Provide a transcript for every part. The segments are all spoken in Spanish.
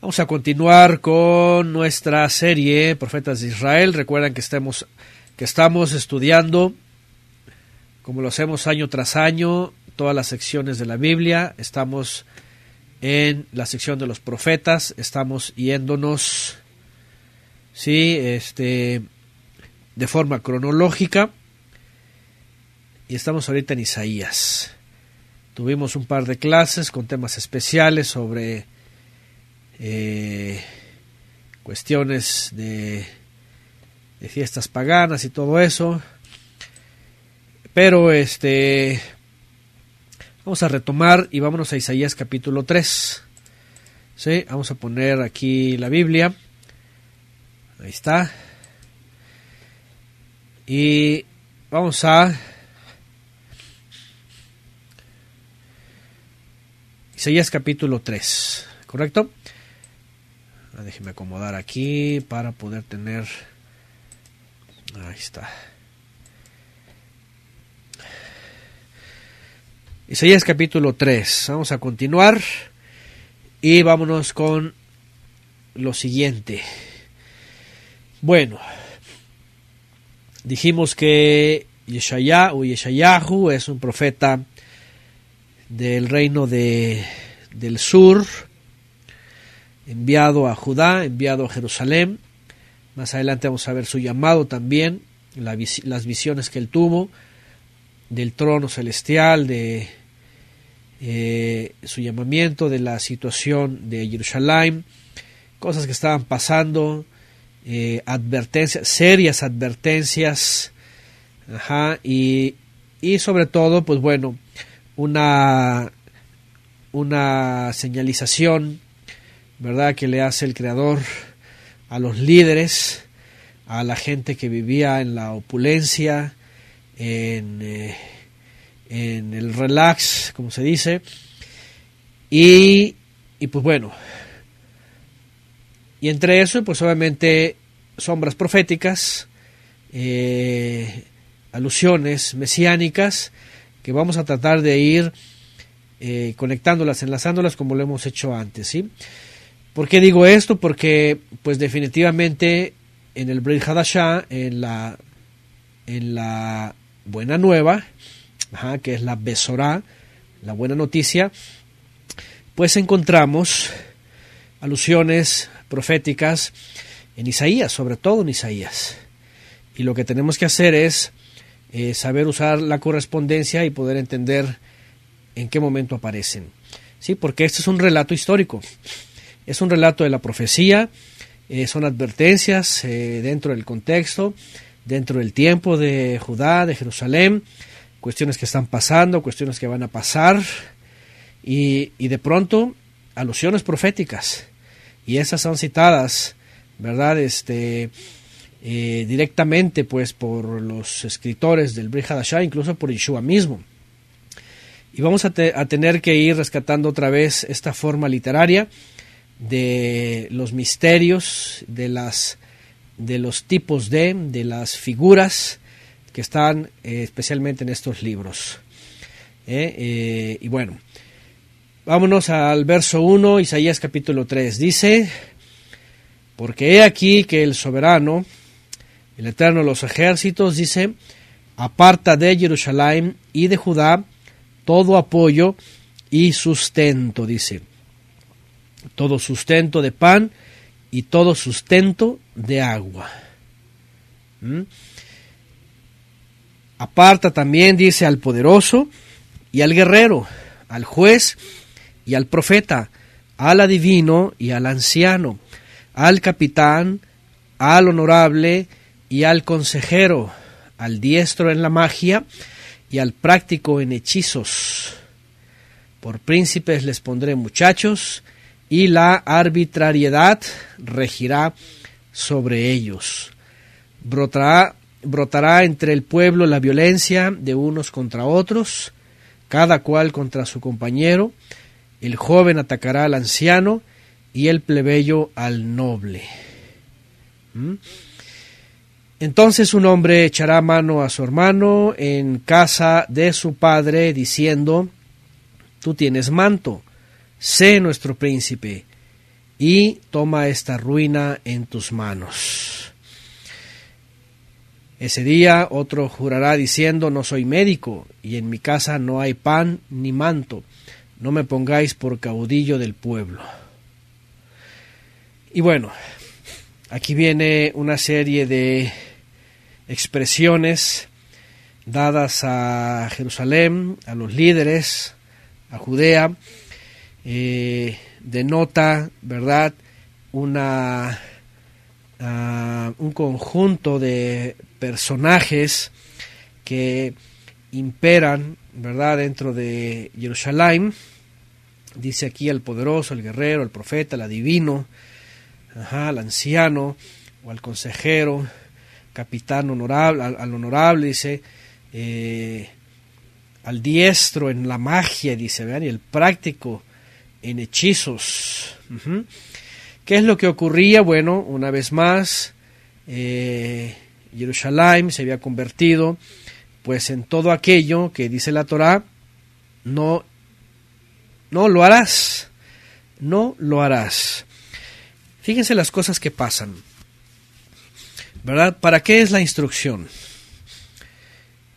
Vamos a continuar con nuestra serie Profetas de Israel. Recuerden que, que estamos estudiando, como lo hacemos año tras año, todas las secciones de la Biblia. Estamos en la sección de los profetas. Estamos yéndonos, sí, este, de forma cronológica. Y estamos ahorita en Isaías. Tuvimos un par de clases con temas especiales sobre eh, cuestiones de, fiestas paganas y todo eso. Pero este vamos a retomar y vámonos a Isaías capítulo 3. ¿Sí? Vamos a poner aquí la Biblia. Ahí está. Y vamos a Isaías capítulo 3, ¿correcto? Ah, déjeme acomodar aquí para poder tener ahí está Isaías capítulo 3 vamos a continuar y vámonos con lo siguiente bueno dijimos que Yeshayah o Yeshayahu es un profeta del reino de, del sur enviado a Judá, enviado a Jerusalén. Más adelante vamos a ver su llamado también, las visiones que él tuvo del trono celestial, de eh, su llamamiento, de la situación de Jerusalén, cosas que estaban pasando, eh, advertencias, serias advertencias, y, y sobre todo, pues bueno, una, una señalización ¿verdad?, que le hace el Creador a los líderes, a la gente que vivía en la opulencia, en, eh, el relax, como se dice. Y, pues bueno, y entre eso, pues obviamente sombras proféticas, eh, alusiones mesiánicas, que vamos a tratar de ir eh, conectándolas, enlazándolas como lo hemos hecho antes, ¿sí? ¿Por qué digo esto? Porque, pues definitivamente, en el Brit Hadashah, en la, en la Buena Nueva, que es la Besorá, la buena noticia, pues encontramos alusiones proféticas en Isaías, sobre todo en Isaías. Y lo que tenemos que hacer es eh, saber usar la correspondencia y poder entender en qué momento aparecen. Sí, porque este es un relato histórico. Es un relato de la profecía, eh, son advertencias eh, dentro del contexto, dentro del tiempo de Judá, de Jerusalén, cuestiones que están pasando, cuestiones que van a pasar, y, de pronto alusiones proféticas, y esas son citadas, ¿verdad? Este, eh, directamente pues por los escritores del Asha, incluso por Yeshua mismo. Y vamos a tener que ir rescatando otra vez esta forma literaria de los misterios, de, las, de los tipos de, de las figuras que están eh, especialmente en estos libros. ¿eh? Eh, y bueno, vámonos al verso 1, Isaías capítulo 3. Dice, porque he aquí que el soberano, el eterno de los ejércitos, dice, aparta de Jerusalén y de Judá todo apoyo y sustento, dice todo sustento de pan y todo sustento de agua. ¿Mm? Aparta también, dice, al poderoso y al guerrero, al juez y al profeta, al adivino y al anciano, al capitán, al honorable y al consejero, al diestro en la magia y al práctico en hechizos. Por príncipes les pondré muchachos, y la arbitrariedad regirá sobre ellos. Brotará, brotará entre el pueblo la violencia de unos contra otros, cada cual contra su compañero, el joven atacará al anciano y el plebeyo al noble. ¿Mm? Entonces un hombre echará mano a su hermano en casa de su padre, diciendo, tú tienes manto, sé nuestro príncipe, y toma esta ruina en tus manos. Ese día otro jurará diciendo, no soy médico, y en mi casa no hay pan ni manto, no me pongáis por caudillo del pueblo. Y bueno, aquí viene una serie de expresiones dadas a Jerusalén, a los líderes, a Judea, eh, denota, ¿verdad? Una, ah, un conjunto de personajes que imperan, ¿verdad?, dentro de Jerusalén. Dice aquí el poderoso, el guerrero, el profeta, el adivino, ajá, el anciano o al consejero, capitán honorable, al, honorable, dice, eh, al diestro en la magia, dice, vean, y el práctico en hechizos. ¿Qué es lo que ocurría? Bueno, una vez más, eh, Jerusalén se había convertido pues en todo aquello que dice la Torá, no, no lo harás, no lo harás. Fíjense las cosas que pasan. ¿Verdad? ¿Para qué es la instrucción?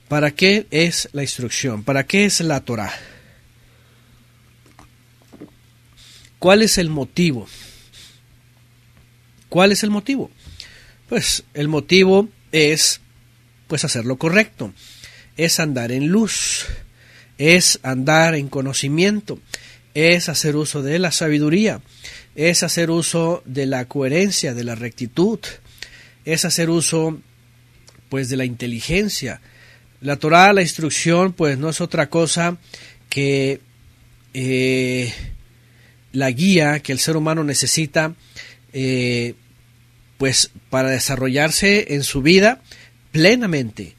¿Para qué es la instrucción? ¿Para qué es la Torá? ¿Cuál es el motivo? ¿Cuál es el motivo? Pues el motivo es pues hacer lo correcto, es andar en luz, es andar en conocimiento, es hacer uso de la sabiduría, es hacer uso de la coherencia, de la rectitud, es hacer uso pues de la inteligencia. La Torah, la instrucción, pues no es otra cosa que eh, la guía que el ser humano necesita eh, pues para desarrollarse en su vida plenamente.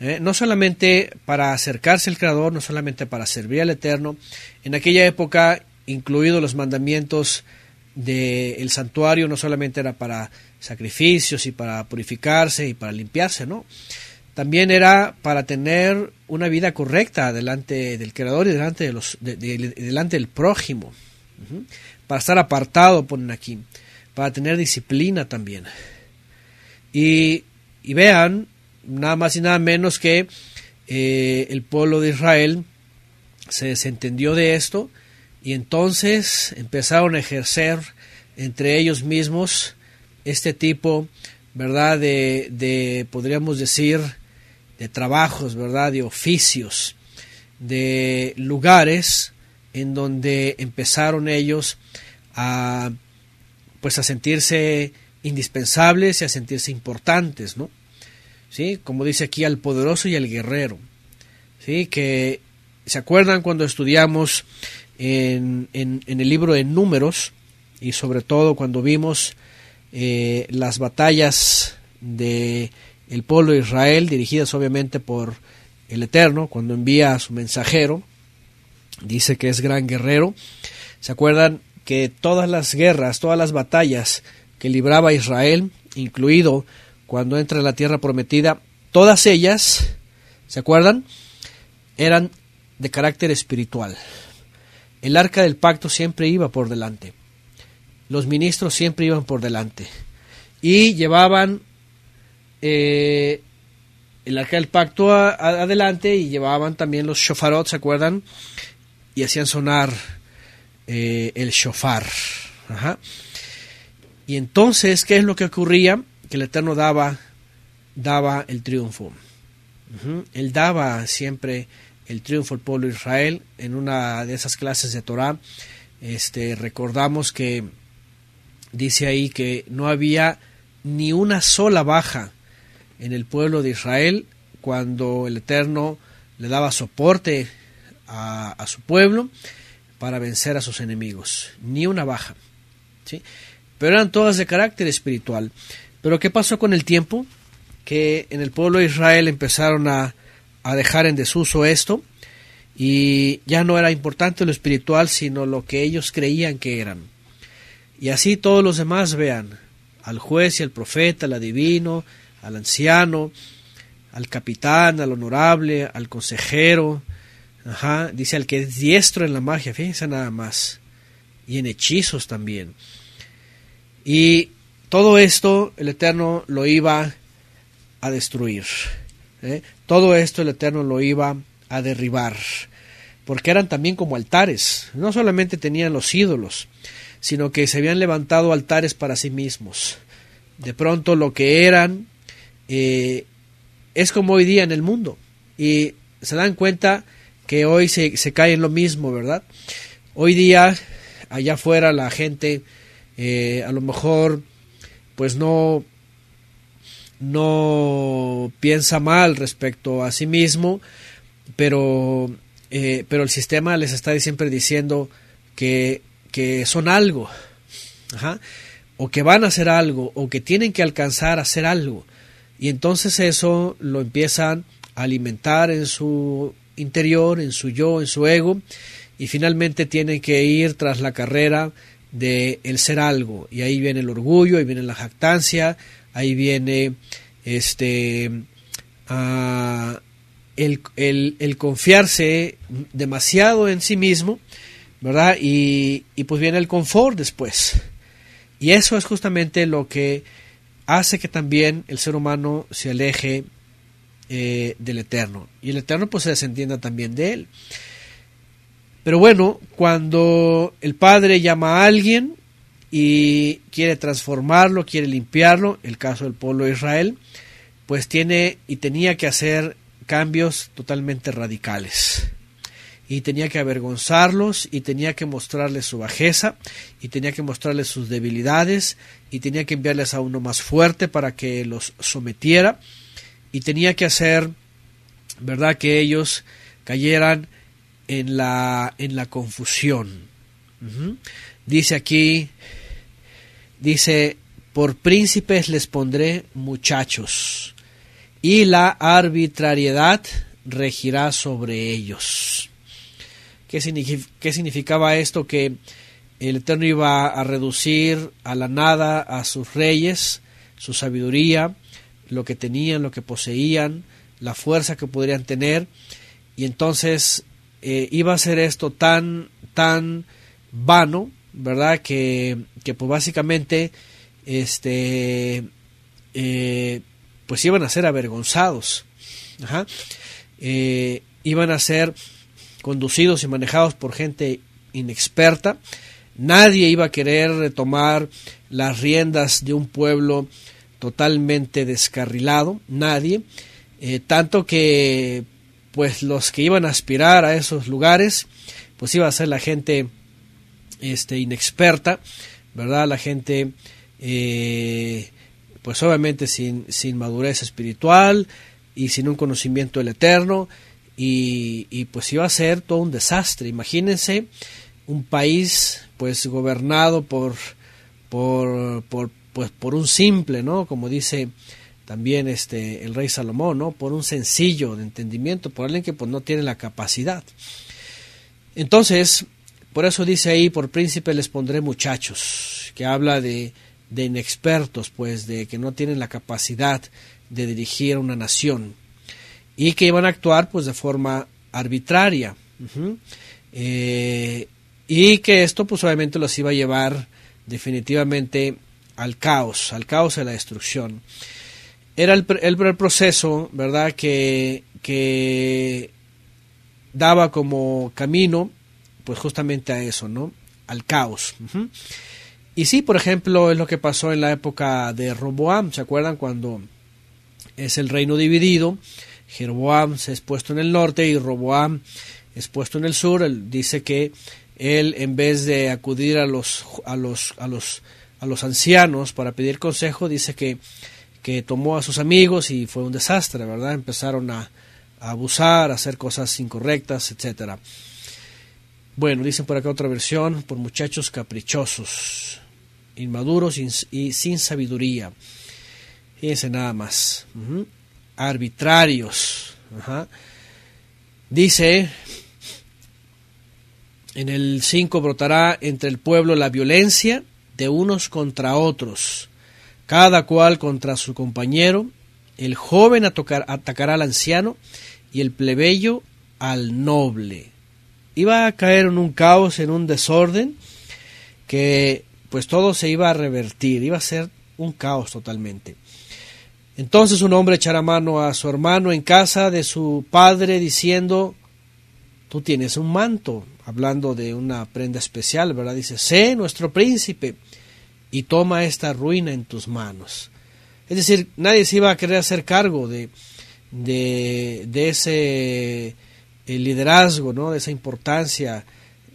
¿eh? no solamente para acercarse al Creador, no solamente para servir al Eterno. En aquella época, incluidos los mandamientos del santuario, no solamente era para sacrificios y para purificarse y para limpiarse, ¿no? También era para tener una vida correcta delante del Creador y delante, de los, delante del prójimo. Para estar apartado, ponen aquí. Para tener disciplina también. Y, vean, nada más y nada menos que eh, el pueblo de Israel se desentendió de esto y entonces empezaron a ejercer entre ellos mismos este tipo, ¿verdad? De, de podríamos decir, de trabajos, ¿verdad? De oficios, de lugares en donde empezaron ellos a pues a sentirse indispensables y a sentirse importantes, ¿no? ¿Sí? Como dice aquí al poderoso y al guerrero. ¿Sí? Que se acuerdan cuando estudiamos en, en, el libro de números y sobre todo cuando vimos eh, las batallas de el pueblo de Israel dirigidas obviamente por el Eterno cuando envía a su mensajero Dice que es gran guerrero. ¿Se acuerdan que todas las guerras, todas las batallas que libraba Israel, incluido cuando entra en la tierra prometida, todas ellas, ¿se acuerdan? Eran de carácter espiritual. El arca del pacto siempre iba por delante. Los ministros siempre iban por delante. Y llevaban eh, el arca del pacto adelante y llevaban también los shofarot, ¿se acuerdan? y hacían sonar eh, el shofar. Y entonces, ¿qué es lo que ocurría? Que el Eterno daba, daba el triunfo. Él daba siempre el triunfo al pueblo de Israel. En una de esas clases de torá este, recordamos que dice ahí que no había ni una sola baja en el pueblo de Israel cuando el Eterno le daba soporte a, su pueblo para vencer a sus enemigos, ni una baja. ¿sí? Pero eran todas de carácter espiritual. Pero ¿qué pasó con el tiempo? Que en el pueblo de Israel empezaron a, a dejar en desuso esto y ya no era importante lo espiritual, sino lo que ellos creían que eran. Y así todos los demás vean al juez y al profeta, al adivino, al anciano, al capitán, al honorable, al consejero, dice al que es diestro en la magia, fíjense nada más. Y en hechizos también. Y todo esto el Eterno lo iba a destruir. ¿eh? Todo esto el Eterno lo iba a derribar. Porque eran también como altares. No solamente tenían los ídolos, sino que se habían levantado altares para sí mismos. De pronto lo que eran eh, es como hoy día en el mundo. Y se dan cuenta que hoy se, cae en lo mismo, ¿verdad? Hoy día, allá afuera, la gente eh, a lo mejor pues no, no piensa mal respecto a sí mismo, pero, eh, pero el sistema les está siempre diciendo que, que son algo, o que van a hacer algo, o que tienen que alcanzar a hacer algo. Y entonces eso lo empiezan a alimentar en su interior, en su yo, en su ego, y finalmente tienen que ir tras la carrera de el ser algo. Y ahí viene el orgullo, ahí viene la jactancia, ahí viene este ah, el, el, confiarse demasiado en sí mismo, ¿verdad? Y, y pues viene el confort después. Y eso es justamente lo que hace que también el ser humano se aleje eh, del Eterno. Y el Eterno pues se desentienda también de él. Pero bueno, cuando el Padre llama a alguien y quiere transformarlo, quiere limpiarlo, el caso del pueblo de Israel, pues tiene y tenía que hacer cambios totalmente radicales. Y tenía que avergonzarlos, y tenía que mostrarles su bajeza, y tenía que mostrarles sus debilidades, y tenía que enviarles a uno más fuerte para que los sometiera y tenía que hacer, ¿verdad?, que ellos cayeran en la, en la confusión. Dice aquí, dice, por príncipes les pondré muchachos, y la arbitrariedad regirá sobre ellos. ¿Qué, qué significaba esto? Que el Eterno iba a reducir a la nada a sus reyes, su sabiduría, lo que tenían, lo que poseían, la fuerza que podrían tener. Y entonces eh, iba a ser esto tan, tan vano, ¿verdad? Que, pues básicamente, este, eh, pues iban a ser avergonzados. Eh, iban a ser conducidos y manejados por gente inexperta. Nadie iba a querer retomar las riendas de un pueblo totalmente descarrilado, nadie, eh, tanto que pues los que iban a aspirar a esos lugares, pues iba a ser la gente este, inexperta, ¿verdad? La gente, eh, pues obviamente sin, madurez espiritual y sin un conocimiento del eterno, y, pues iba a ser todo un desastre. Imagínense un país pues gobernado por por, por, pues por un simple, ¿no? Como dice también este el rey Salomón, ¿no? Por un sencillo de entendimiento, por alguien que pues no tiene la capacidad. Entonces, por eso dice ahí, por príncipe les pondré muchachos, que habla de, de inexpertos, pues de que no tienen la capacidad de dirigir a una nación y que iban a actuar pues de forma arbitraria. Eh, y que esto pues obviamente los iba a llevar definitivamente al caos, al caos de la destrucción. Era el, el, proceso, ¿verdad?, que, daba como camino, pues justamente a eso, ¿no? Al caos. Y sí, por ejemplo, es lo que pasó en la época de Roboam, ¿se acuerdan? Cuando es el reino dividido, Jeroboam se es puesto en el norte y Roboam es puesto en el sur, él dice que él en vez de acudir a los, a los, a los a los ancianos para pedir consejo, dice que, tomó a sus amigos y fue un desastre, ¿verdad? Empezaron a, abusar, a hacer cosas incorrectas, etcétera. Bueno, dicen por acá otra versión, por muchachos caprichosos, inmaduros y sin sabiduría. Fíjense nada más. Arbitrarios. Dice, en el 5 brotará entre el pueblo la violencia unos contra otros, cada cual contra su compañero, el joven atacará al anciano y el plebeyo al noble. Iba a caer en un caos, en un desorden, que pues todo se iba a revertir, iba a ser un caos totalmente. Entonces un hombre echará mano a su hermano en casa de su padre diciendo, tú tienes un manto, hablando de una prenda especial, ¿verdad? Dice, sé nuestro príncipe y toma esta ruina en tus manos. Es decir, nadie se iba a querer hacer cargo de, de, ese eh, liderazgo, ¿no? de esa importancia.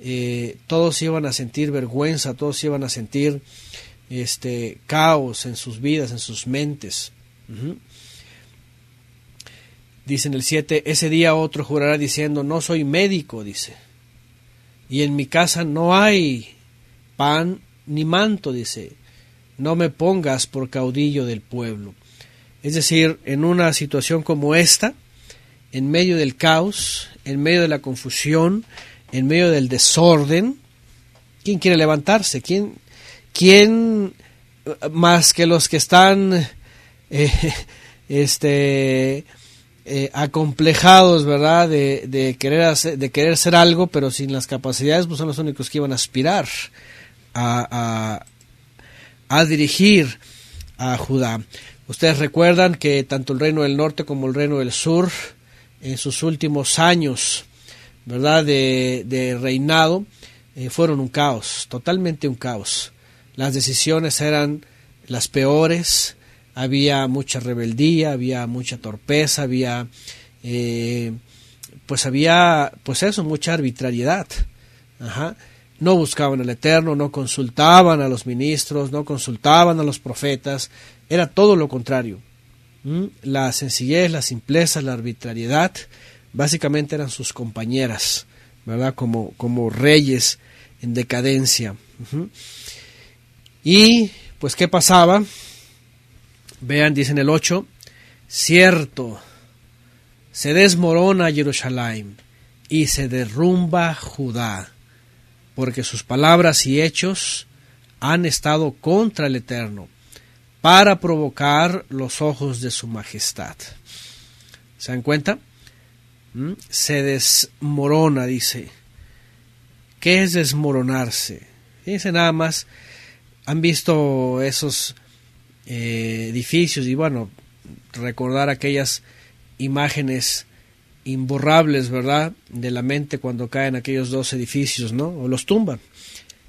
Eh, todos iban a sentir vergüenza, todos iban a sentir este caos en sus vidas, en sus mentes. Dice en el 7, ese día otro jurará diciendo, no soy médico, dice, y en mi casa no hay pan ni manto, dice, no me pongas por caudillo del pueblo. Es decir, en una situación como esta, en medio del caos, en medio de la confusión, en medio del desorden, ¿quién quiere levantarse? ¿Quién, quién más que los que están eh, este, eh, acomplejados, ¿verdad? De, querer hacer, de querer ser algo, pero sin las capacidades, pues son los únicos que iban a aspirar a, dirigir a Judá. Ustedes recuerdan que tanto el reino del norte como el reino del sur, en sus últimos años, ¿verdad?, de, reinado, eh, fueron un caos, totalmente un caos. Las decisiones eran las peores, había mucha rebeldía, había mucha torpeza, había, eh, pues había, pues eso, mucha arbitrariedad. Ajá no buscaban al Eterno, no consultaban a los ministros, no consultaban a los profetas, era todo lo contrario. ¿Mm? La sencillez, la simpleza, la arbitrariedad, básicamente eran sus compañeras, ¿verdad? Como, como reyes en decadencia. Y, pues, ¿qué pasaba? Vean, dicen el 8, cierto, se desmorona Jerusalén y se derrumba Judá porque sus palabras y hechos han estado contra el Eterno, para provocar los ojos de su majestad. ¿Se dan cuenta? ¿Mm? Se desmorona, dice. ¿Qué es desmoronarse? Dice nada más, han visto esos eh, edificios y bueno, recordar aquellas imágenes imborrables, ¿verdad?, de la mente cuando caen aquellos dos edificios, ¿no? O los tumban.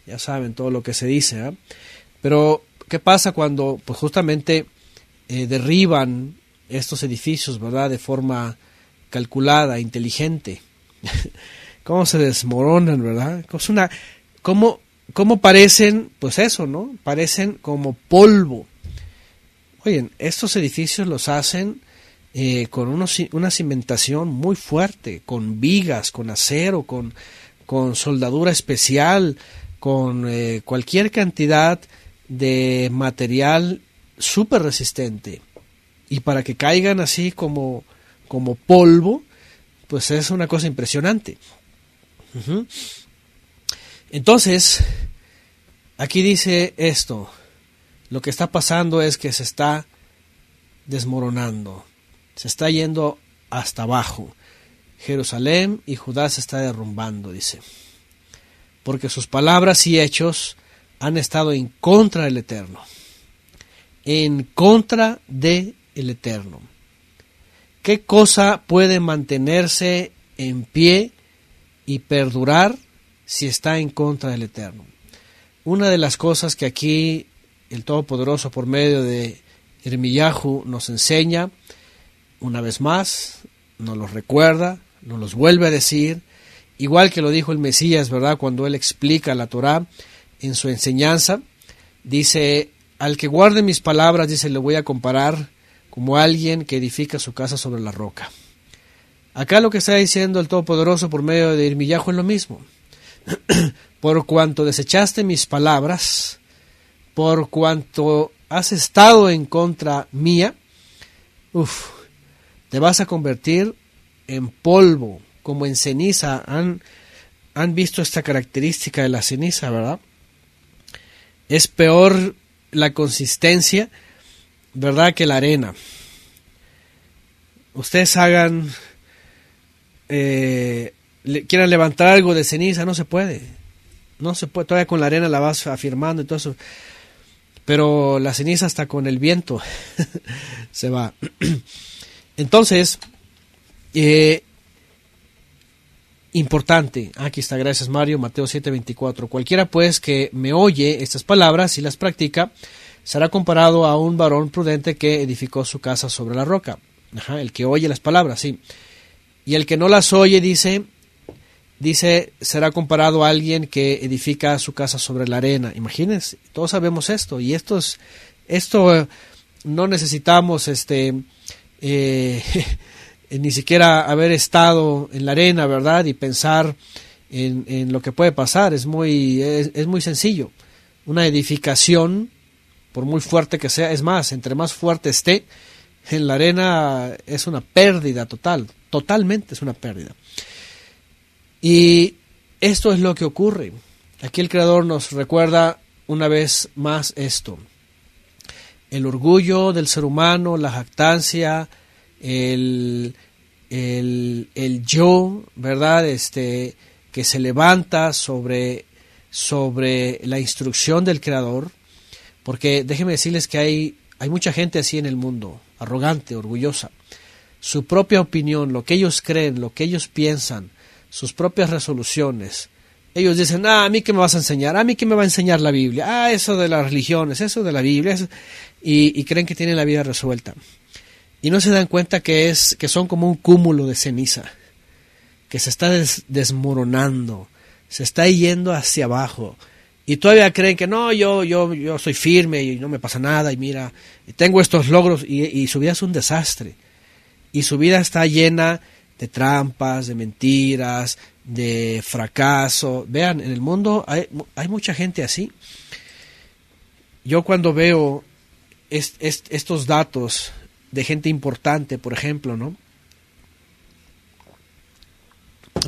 Ya saben todo lo que se dice. ¿ah? Pero, ¿qué pasa cuando, pues justamente, eh, derriban estos edificios, ¿verdad?, de forma calculada, inteligente. ¿Cómo se desmoronan, verdad? Es una, ¿cómo, ¿Cómo parecen, pues eso, ¿no? Parecen como polvo. Oigan, estos edificios los hacen eh, con una cimentación muy fuerte, con vigas, con acero, con, soldadura especial, con eh, cualquier cantidad de material súper resistente. Y para que caigan así como, como polvo, pues es una cosa impresionante. Entonces, aquí dice esto, lo que está pasando es que se está desmoronando se está yendo hasta abajo. Jerusalén y Judá se está derrumbando, dice. Porque sus palabras y hechos han estado en contra del Eterno. En contra del el Eterno. ¿Qué cosa puede mantenerse en pie y perdurar si está en contra del Eterno? Una de las cosas que aquí el Todopoderoso por medio de Irmiyahu nos enseña una vez más, nos los recuerda, nos los vuelve a decir, igual que lo dijo el Mesías, ¿verdad? Cuando él explica la Torá en su enseñanza, dice, al que guarde mis palabras, dice, le voy a comparar como alguien que edifica su casa sobre la roca. Acá lo que está diciendo el Todopoderoso por medio de Irmillajo es lo mismo. por cuanto desechaste mis palabras, por cuanto has estado en contra mía, uff, te vas a convertir en polvo, como en ceniza. Han, han visto esta característica de la ceniza, ¿verdad? Es peor la consistencia, ¿verdad? Que la arena. Ustedes hagan, eh, quieran levantar algo de ceniza, no se puede. No se puede, todavía con la arena la vas afirmando y todo eso. Pero la ceniza hasta con el viento se va. Entonces, eh, importante, aquí está, gracias Mario, Mateo 7:24, cualquiera pues que me oye estas palabras y las practica, será comparado a un varón prudente que edificó su casa sobre la roca. Ajá, el que oye las palabras, sí. Y el que no las oye dice, dice, será comparado a alguien que edifica su casa sobre la arena. Imagínense, todos sabemos esto y esto es, eh, esto no necesitamos este eh, ni siquiera haber estado en la arena, ¿verdad? Y pensar en, lo que puede pasar. Es muy, es, es muy sencillo. Una edificación, por muy fuerte que sea, es más, entre más fuerte esté, en la arena es una pérdida total, totalmente es una pérdida. Y esto es lo que ocurre. Aquí el Creador nos recuerda una vez más esto el orgullo del ser humano, la jactancia, el, yo, ¿verdad? Este, que se levanta sobre, sobre la instrucción del Creador, porque déjenme decirles que hay, hay mucha gente así en el mundo, arrogante, orgullosa. Su propia opinión, lo que ellos creen, lo que ellos piensan, sus propias resoluciones. Ellos dicen, ah, a mí que me vas a enseñar, a mí que me va a enseñar la Biblia, ah, eso de las religiones, eso de la Biblia, eso, y, creen que tienen la vida resuelta. Y no se dan cuenta que, es, que son como un cúmulo de ceniza, que se está desmoronando, se está yendo hacia abajo. Y todavía creen que no, yo, yo, yo soy firme y no me pasa nada y mira, tengo estos logros y, su vida es un desastre. Y su vida está llena de trampas, de mentiras, de fracaso. Vean, en el mundo hay, hay mucha gente así. Yo cuando veo estos datos de gente importante, por ejemplo, ¿no?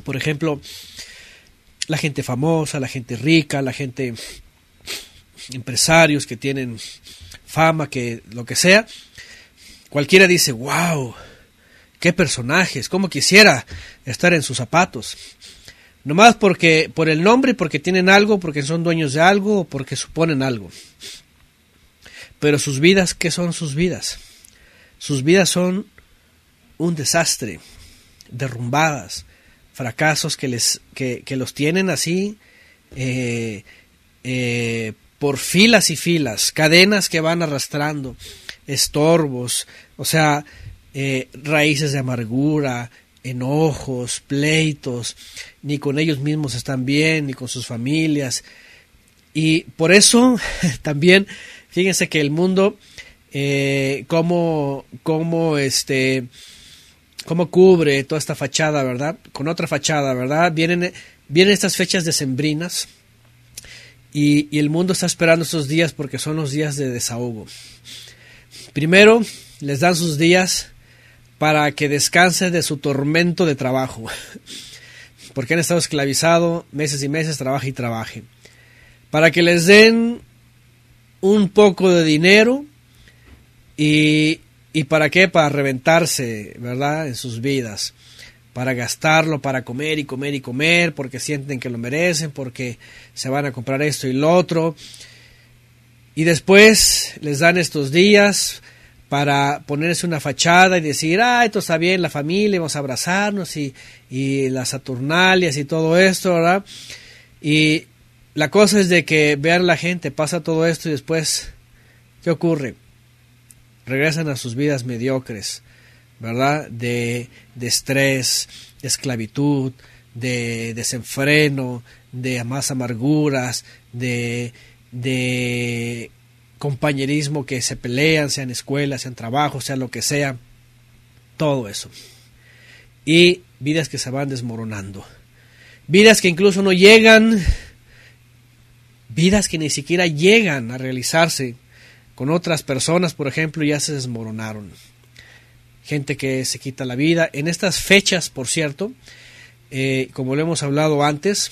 Por ejemplo, la gente famosa, la gente rica, la gente empresarios que tienen fama, que lo que sea, cualquiera dice, wow, qué personajes, cómo quisiera estar en sus zapatos. Nomás porque, por el nombre, porque tienen algo, porque son dueños de algo, porque suponen algo. Pero sus vidas, ¿qué son sus vidas? Sus vidas son un desastre, derrumbadas, fracasos que, les, que, los tienen así eh, eh, por filas y filas, cadenas que van arrastrando, estorbos, o sea, eh, raíces de amargura, enojos, pleitos, ni con ellos mismos están bien, ni con sus familias. Y por eso también Fíjense que el mundo, eh, cómo, este, cómo cubre toda esta fachada, ¿verdad? Con otra fachada, ¿verdad? Vienen, vienen estas fechas decembrinas y, y el mundo está esperando estos días porque son los días de desahogo. Primero, les dan sus días para que descanse de su tormento de trabajo, porque han estado esclavizado meses y meses, trabaje y trabaje. Para que les den un poco de dinero y, y para qué, para reventarse, ¿verdad? En sus vidas, para gastarlo, para comer y comer y comer, porque sienten que lo merecen, porque se van a comprar esto y lo otro. Y después les dan estos días para ponerse una fachada y decir, ah, esto está bien, la familia, vamos a abrazarnos y, y las Saturnalias y todo esto, ¿verdad? Y, la cosa es de que vean la gente, pasa todo esto y después, ¿qué ocurre? Regresan a sus vidas mediocres, ¿verdad? De, estrés, de esclavitud, de desenfreno, de más amarguras, de, de compañerismo que se pelean, sean escuelas, en trabajos, sea lo que sea, todo eso. Y vidas que se van desmoronando. Vidas que incluso no llegan vidas que ni siquiera llegan a realizarse con otras personas, por ejemplo, ya se desmoronaron. Gente que se quita la vida. En estas fechas, por cierto, eh, como lo hemos hablado antes,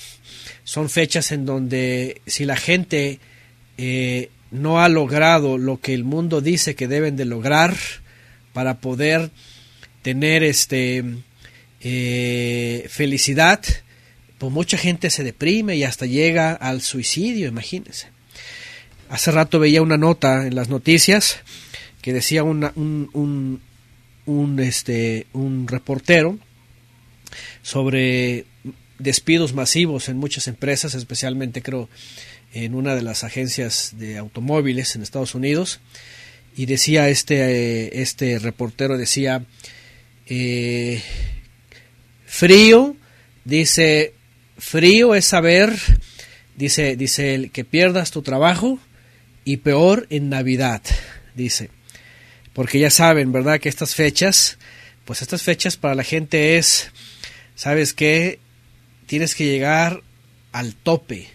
son fechas en donde si la gente eh, no ha logrado lo que el mundo dice que deben de lograr para poder tener este eh, felicidad, pues mucha gente se deprime y hasta llega al suicidio, imagínense. Hace rato veía una nota en las noticias que decía un, este, un reportero sobre despidos masivos en muchas empresas, especialmente creo en una de las agencias de automóviles en Estados Unidos. Y decía este, eh, este reportero, decía, eh, frío, dice Frío es saber, dice, dice él, que pierdas tu trabajo y peor en Navidad, dice. Porque ya saben, ¿verdad? Que estas fechas, pues estas fechas para la gente es, ¿sabes qué? Tienes que llegar al tope.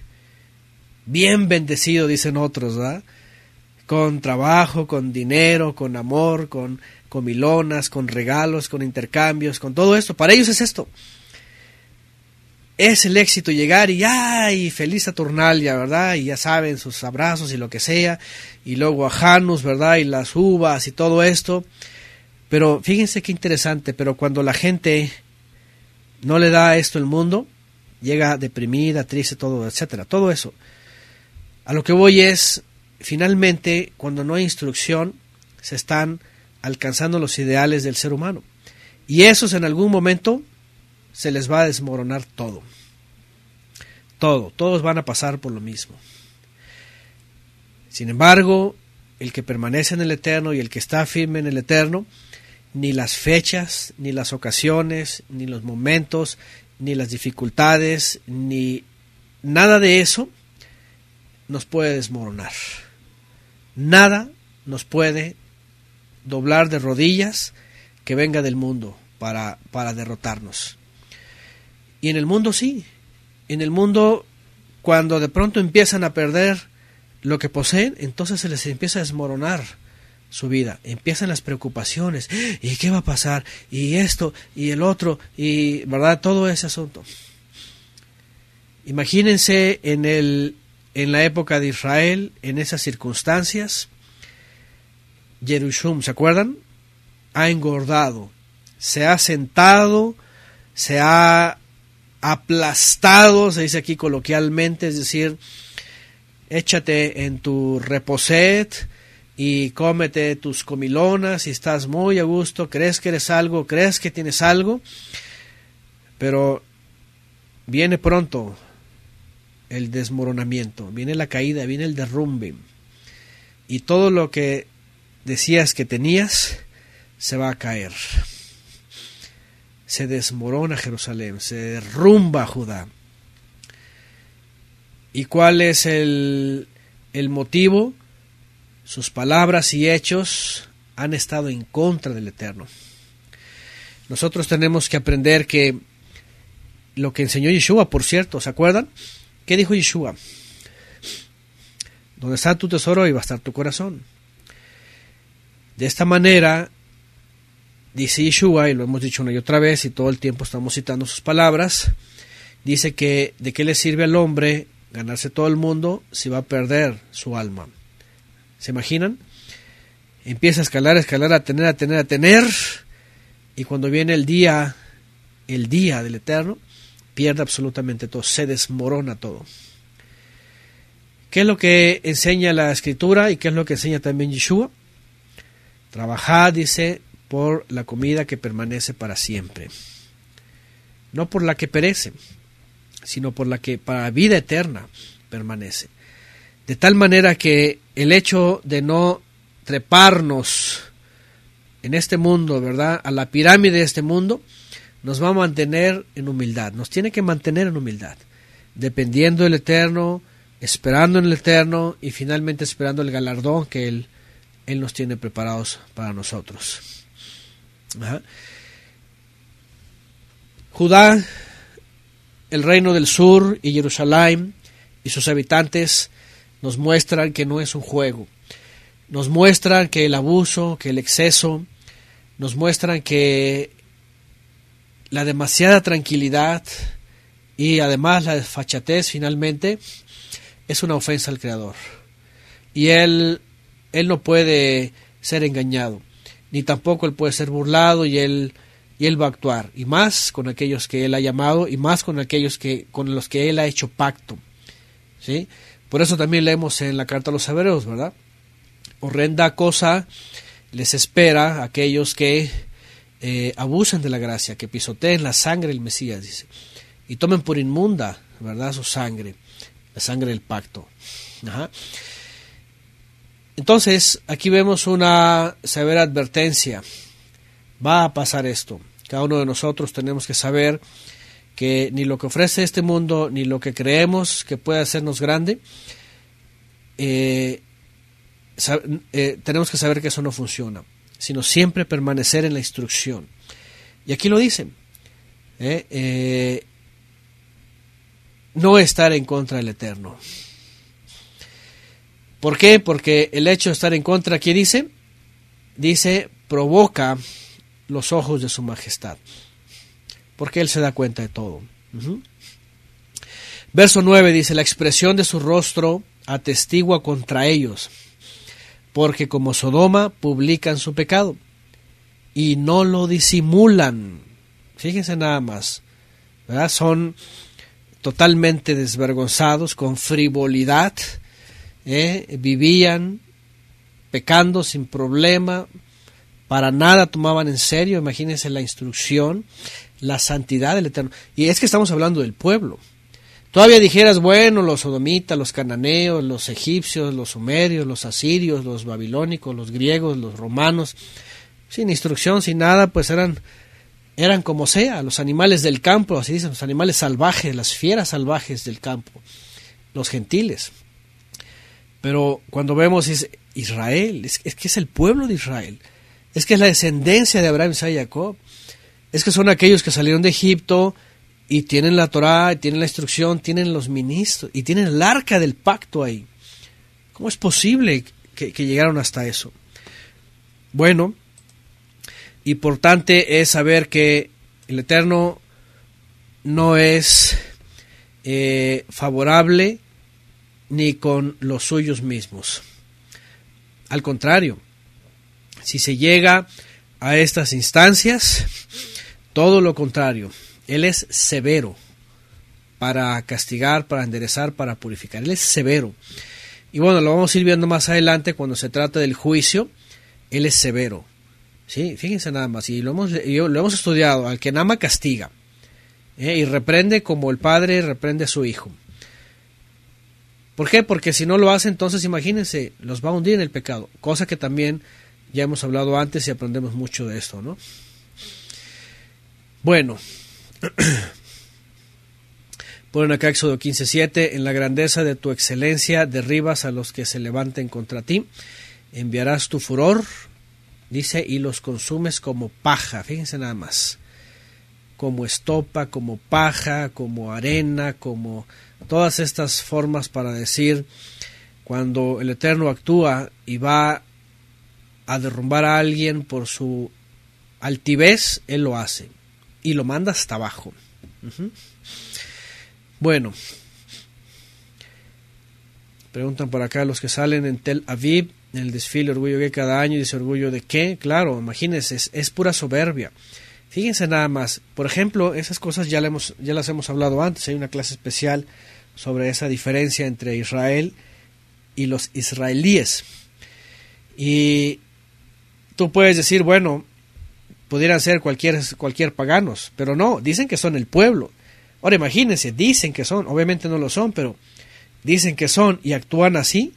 Bien bendecido, dicen otros, ¿verdad? Con trabajo, con dinero, con amor, con comilonas, con regalos, con intercambios, con todo esto. Para ellos es esto es el éxito llegar y ay, feliz Saturnalia, ¿verdad? Y ya saben, sus abrazos y lo que sea, y luego a Janus, ¿verdad? Y las uvas y todo esto. Pero fíjense qué interesante, pero cuando la gente no le da esto el mundo, llega deprimida, triste, todo, etcétera, todo eso. A lo que voy es, finalmente, cuando no hay instrucción, se están alcanzando los ideales del ser humano. Y esos en algún momento se les va a desmoronar todo. Todo, todos van a pasar por lo mismo. Sin embargo, el que permanece en el Eterno y el que está firme en el Eterno, ni las fechas, ni las ocasiones, ni los momentos, ni las dificultades, ni nada de eso nos puede desmoronar. Nada nos puede doblar de rodillas que venga del mundo para, para derrotarnos. Y en el mundo sí. En el mundo, cuando de pronto empiezan a perder lo que poseen, entonces se les empieza a desmoronar su vida. Empiezan las preocupaciones. ¿Y qué va a pasar? Y esto, y el otro, y, ¿verdad? Todo ese asunto. Imagínense en, el, en la época de Israel, en esas circunstancias. Jerusalén ¿se acuerdan? Ha engordado, se ha sentado, se ha aplastado, se dice aquí coloquialmente, es decir, échate en tu reposet y cómete tus comilonas y estás muy a gusto, crees que eres algo, crees que tienes algo, pero viene pronto el desmoronamiento, viene la caída, viene el derrumbe y todo lo que decías que tenías se va a caer se desmorona Jerusalén, se derrumba Judá. ¿Y cuál es el, el motivo? Sus palabras y hechos han estado en contra del Eterno. Nosotros tenemos que aprender que lo que enseñó Yeshua, por cierto, ¿se acuerdan? ¿Qué dijo Yeshua? Donde está tu tesoro, y va a estar tu corazón. De esta manera, Dice Yeshua, y lo hemos dicho una y otra vez, y todo el tiempo estamos citando sus palabras, dice que de qué le sirve al hombre ganarse todo el mundo si va a perder su alma. ¿Se imaginan? Empieza a escalar, a escalar, a tener, a tener, a tener, y cuando viene el día, el día del Eterno, pierde absolutamente todo, se desmorona todo. ¿Qué es lo que enseña la escritura y qué es lo que enseña también Yeshua? Trabajad, dice, por la comida que permanece para siempre, no por la que perece, sino por la que para vida eterna permanece. De tal manera que el hecho de no treparnos en este mundo, ¿verdad? A la pirámide de este mundo, nos va a mantener en humildad, nos tiene que mantener en humildad, dependiendo del Eterno, esperando en el Eterno y finalmente esperando el galardón que Él, Él nos tiene preparados para nosotros. Judá, el reino del sur y Jerusalén y sus habitantes nos muestran que no es un juego. Nos muestran que el abuso, que el exceso, nos muestran que la demasiada tranquilidad y además la desfachatez finalmente es una ofensa al Creador. Y Él, él no puede ser engañado ni tampoco él puede ser burlado y él, y él va a actuar, y más con aquellos que él ha llamado, y más con aquellos que, con los que él ha hecho pacto. ¿sí? Por eso también leemos en la carta a los hebreos, ¿verdad? Horrenda cosa les espera a aquellos que eh, abusan de la gracia, que pisoteen la sangre del Mesías, dice, y tomen por inmunda, ¿verdad?, su sangre, la sangre del pacto. Entonces, aquí vemos una severa advertencia. Va a pasar esto. Cada uno de nosotros tenemos que saber que ni lo que ofrece este mundo, ni lo que creemos que puede hacernos grande, eh, eh, tenemos que saber que eso no funciona, sino siempre permanecer en la instrucción. Y aquí lo dicen. ¿eh? no estar en contra del Eterno. ¿Por qué? Porque el hecho de estar en contra, ¿qué dice? Dice, provoca los ojos de su majestad. Porque Él se da cuenta de todo. Verso 9 dice, la expresión de su rostro atestigua contra ellos, porque como Sodoma publican su pecado y no lo disimulan. Fíjense nada más, Son totalmente desvergonzados, con frivolidad, eh, vivían pecando sin problema, para nada tomaban en serio, imagínense la instrucción, la santidad del Eterno. Y es que estamos hablando del pueblo. Todavía dijeras, bueno, los sodomitas, los cananeos, los egipcios, los sumerios, los asirios, los babilónicos, los griegos, los romanos, sin instrucción, sin nada, pues eran, eran como sea, los animales del campo, así dicen, los animales salvajes, las fieras salvajes del campo, los gentiles. Pero cuando vemos Israel, es, que es el pueblo de Israel, es que es la descendencia de Abraham, Isaac y Jacob, es que son aquellos que salieron de Egipto y tienen la Torá, tienen la instrucción, tienen los ministros y tienen el arca del pacto ahí. ¿Cómo es posible que, llegaron hasta eso? Bueno, importante es saber que el Eterno no es eh, favorable ni con los suyos mismos. Al contrario, si se llega a estas instancias, todo lo contrario, Él es severo para castigar, para enderezar, para purificar. Él es severo. Y bueno, lo vamos a ir viendo más adelante cuando se trata del juicio. Él es severo. ¿sí? Fíjense nada más, y lo hemos, lo hemos estudiado, al que ama castiga, ¿eh? y reprende como el padre reprende a su hijo. ¿Por qué? Porque si no lo hace, entonces imagínense, los va a hundir en el pecado, cosa que también ya hemos hablado antes y aprendemos mucho de esto, ¿no? Bueno, ponen acá Éxodo 15:7, en la grandeza de tu excelencia derribas a los que se levanten contra ti, enviarás tu furor, dice, y los consumes como paja, fíjense nada más, como estopa, como paja, como arena, como todas estas formas para decir cuando el Eterno actúa y va a derrumbar a alguien por su altivez, Él lo hace y lo manda hasta abajo. Bueno, preguntan por acá los que salen en Tel Aviv, en el desfile Orgullo de cada año, y dice Orgullo de qué, claro, imagínense, es pura soberbia. Fíjense nada más, por ejemplo, esas cosas ya, las hemos hablado antes, hay una clase especial sobre esa diferencia entre Israel y los israelíes. Y tú puedes decir, bueno, pudieran ser cualquier, cualquier paganos, pero no, dicen que son el pueblo. Ahora imagínense, dicen que son, obviamente no lo son, pero dicen que son y actúan así.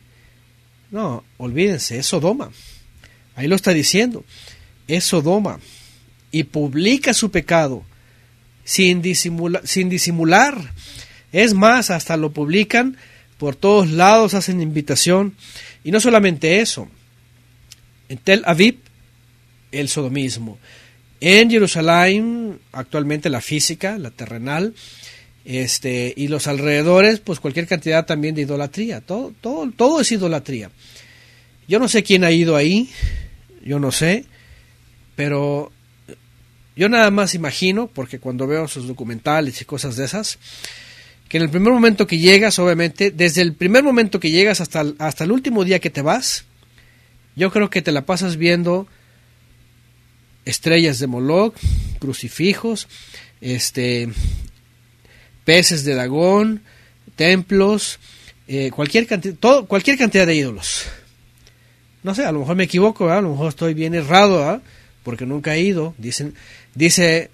No, olvídense, es Sodoma. Ahí lo está diciendo, es Sodoma y publica su pecado sin, disimular. Es más, hasta lo publican por todos lados, hacen invitación. Y no solamente eso, en Tel Aviv, el sodomismo. En Jerusalén, actualmente la física, la terrenal, este, y los alrededores, pues cualquier cantidad también de idolatría. Todo, todo, todo es idolatría. Yo no sé quién ha ido ahí, yo no sé, pero yo nada más imagino, porque cuando veo sus documentales y cosas de esas, que en el primer momento que llegas, obviamente, desde el primer momento que llegas hasta, hasta el último día que te vas, yo creo que te la pasas viendo estrellas de Moloch, crucifijos, este, peces de Dagón, templos, eh, cualquier, cantidad, todo, cualquier cantidad de ídolos. No sé, a lo mejor me equivoco, a lo mejor estoy bien errado, porque nunca he ido. Dicen, dice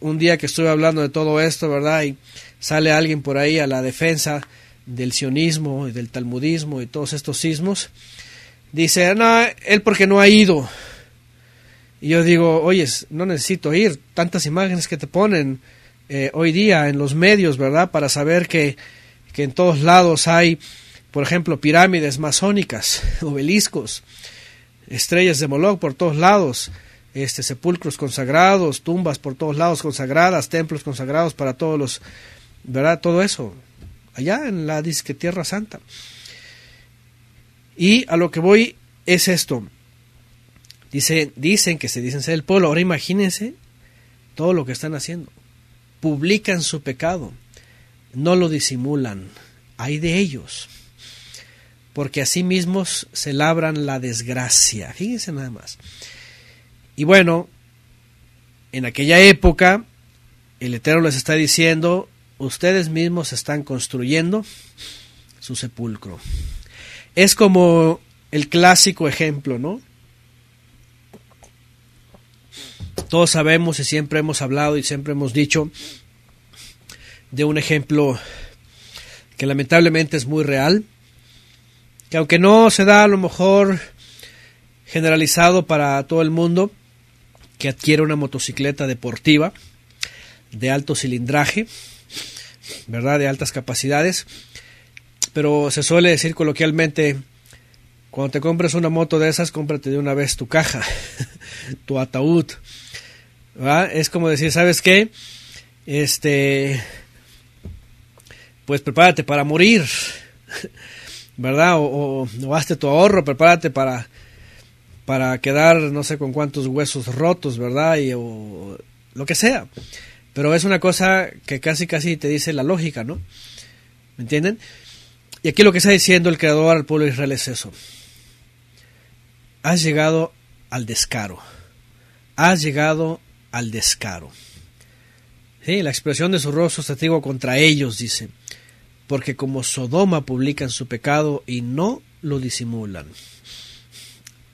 un día que estuve hablando de todo esto, ¿verdad? Y sale alguien por ahí a la defensa del sionismo y del talmudismo y todos estos sismos. Dice, no, él porque no ha ido. Y yo digo, oye, no necesito ir. Tantas imágenes que te ponen eh, hoy día en los medios, ¿verdad? Para saber que, que en todos lados hay, por ejemplo, pirámides masónicas, obeliscos, estrellas de Moloch por todos lados este, sepulcros consagrados, tumbas por todos lados consagradas, templos consagrados para todos los, ¿verdad? Todo eso, allá en la Tierra Santa. Y a lo que voy es esto. Dicen, dicen que se dicen ser el pueblo. Ahora imagínense todo lo que están haciendo. Publican su pecado. No lo disimulan. Hay de ellos. Porque a sí mismos se labran la desgracia. Fíjense nada más. Y bueno, en aquella época, el Eterno les está diciendo, ustedes mismos están construyendo su sepulcro. Es como el clásico ejemplo, ¿no? Todos sabemos y siempre hemos hablado y siempre hemos dicho de un ejemplo que lamentablemente es muy real, que aunque no se da a lo mejor generalizado para todo el mundo, que adquiere una motocicleta deportiva de alto cilindraje, ¿verdad? De altas capacidades. Pero se suele decir coloquialmente, cuando te compres una moto de esas, cómprate de una vez tu caja, tu ataúd. ¿verdad? Es como decir, ¿sabes qué? Este, pues prepárate para morir, ¿verdad? O, o, o hazte tu ahorro, prepárate para para quedar no sé con cuántos huesos rotos, ¿verdad? Y, o lo que sea. Pero es una cosa que casi casi te dice la lógica, ¿no? ¿Me entienden? Y aquí lo que está diciendo el creador al pueblo de Israel es eso. Has llegado al descaro. Has llegado al descaro. la expresión de su rostro es contra ellos, dice. Porque como Sodoma publican su pecado y no lo disimulan.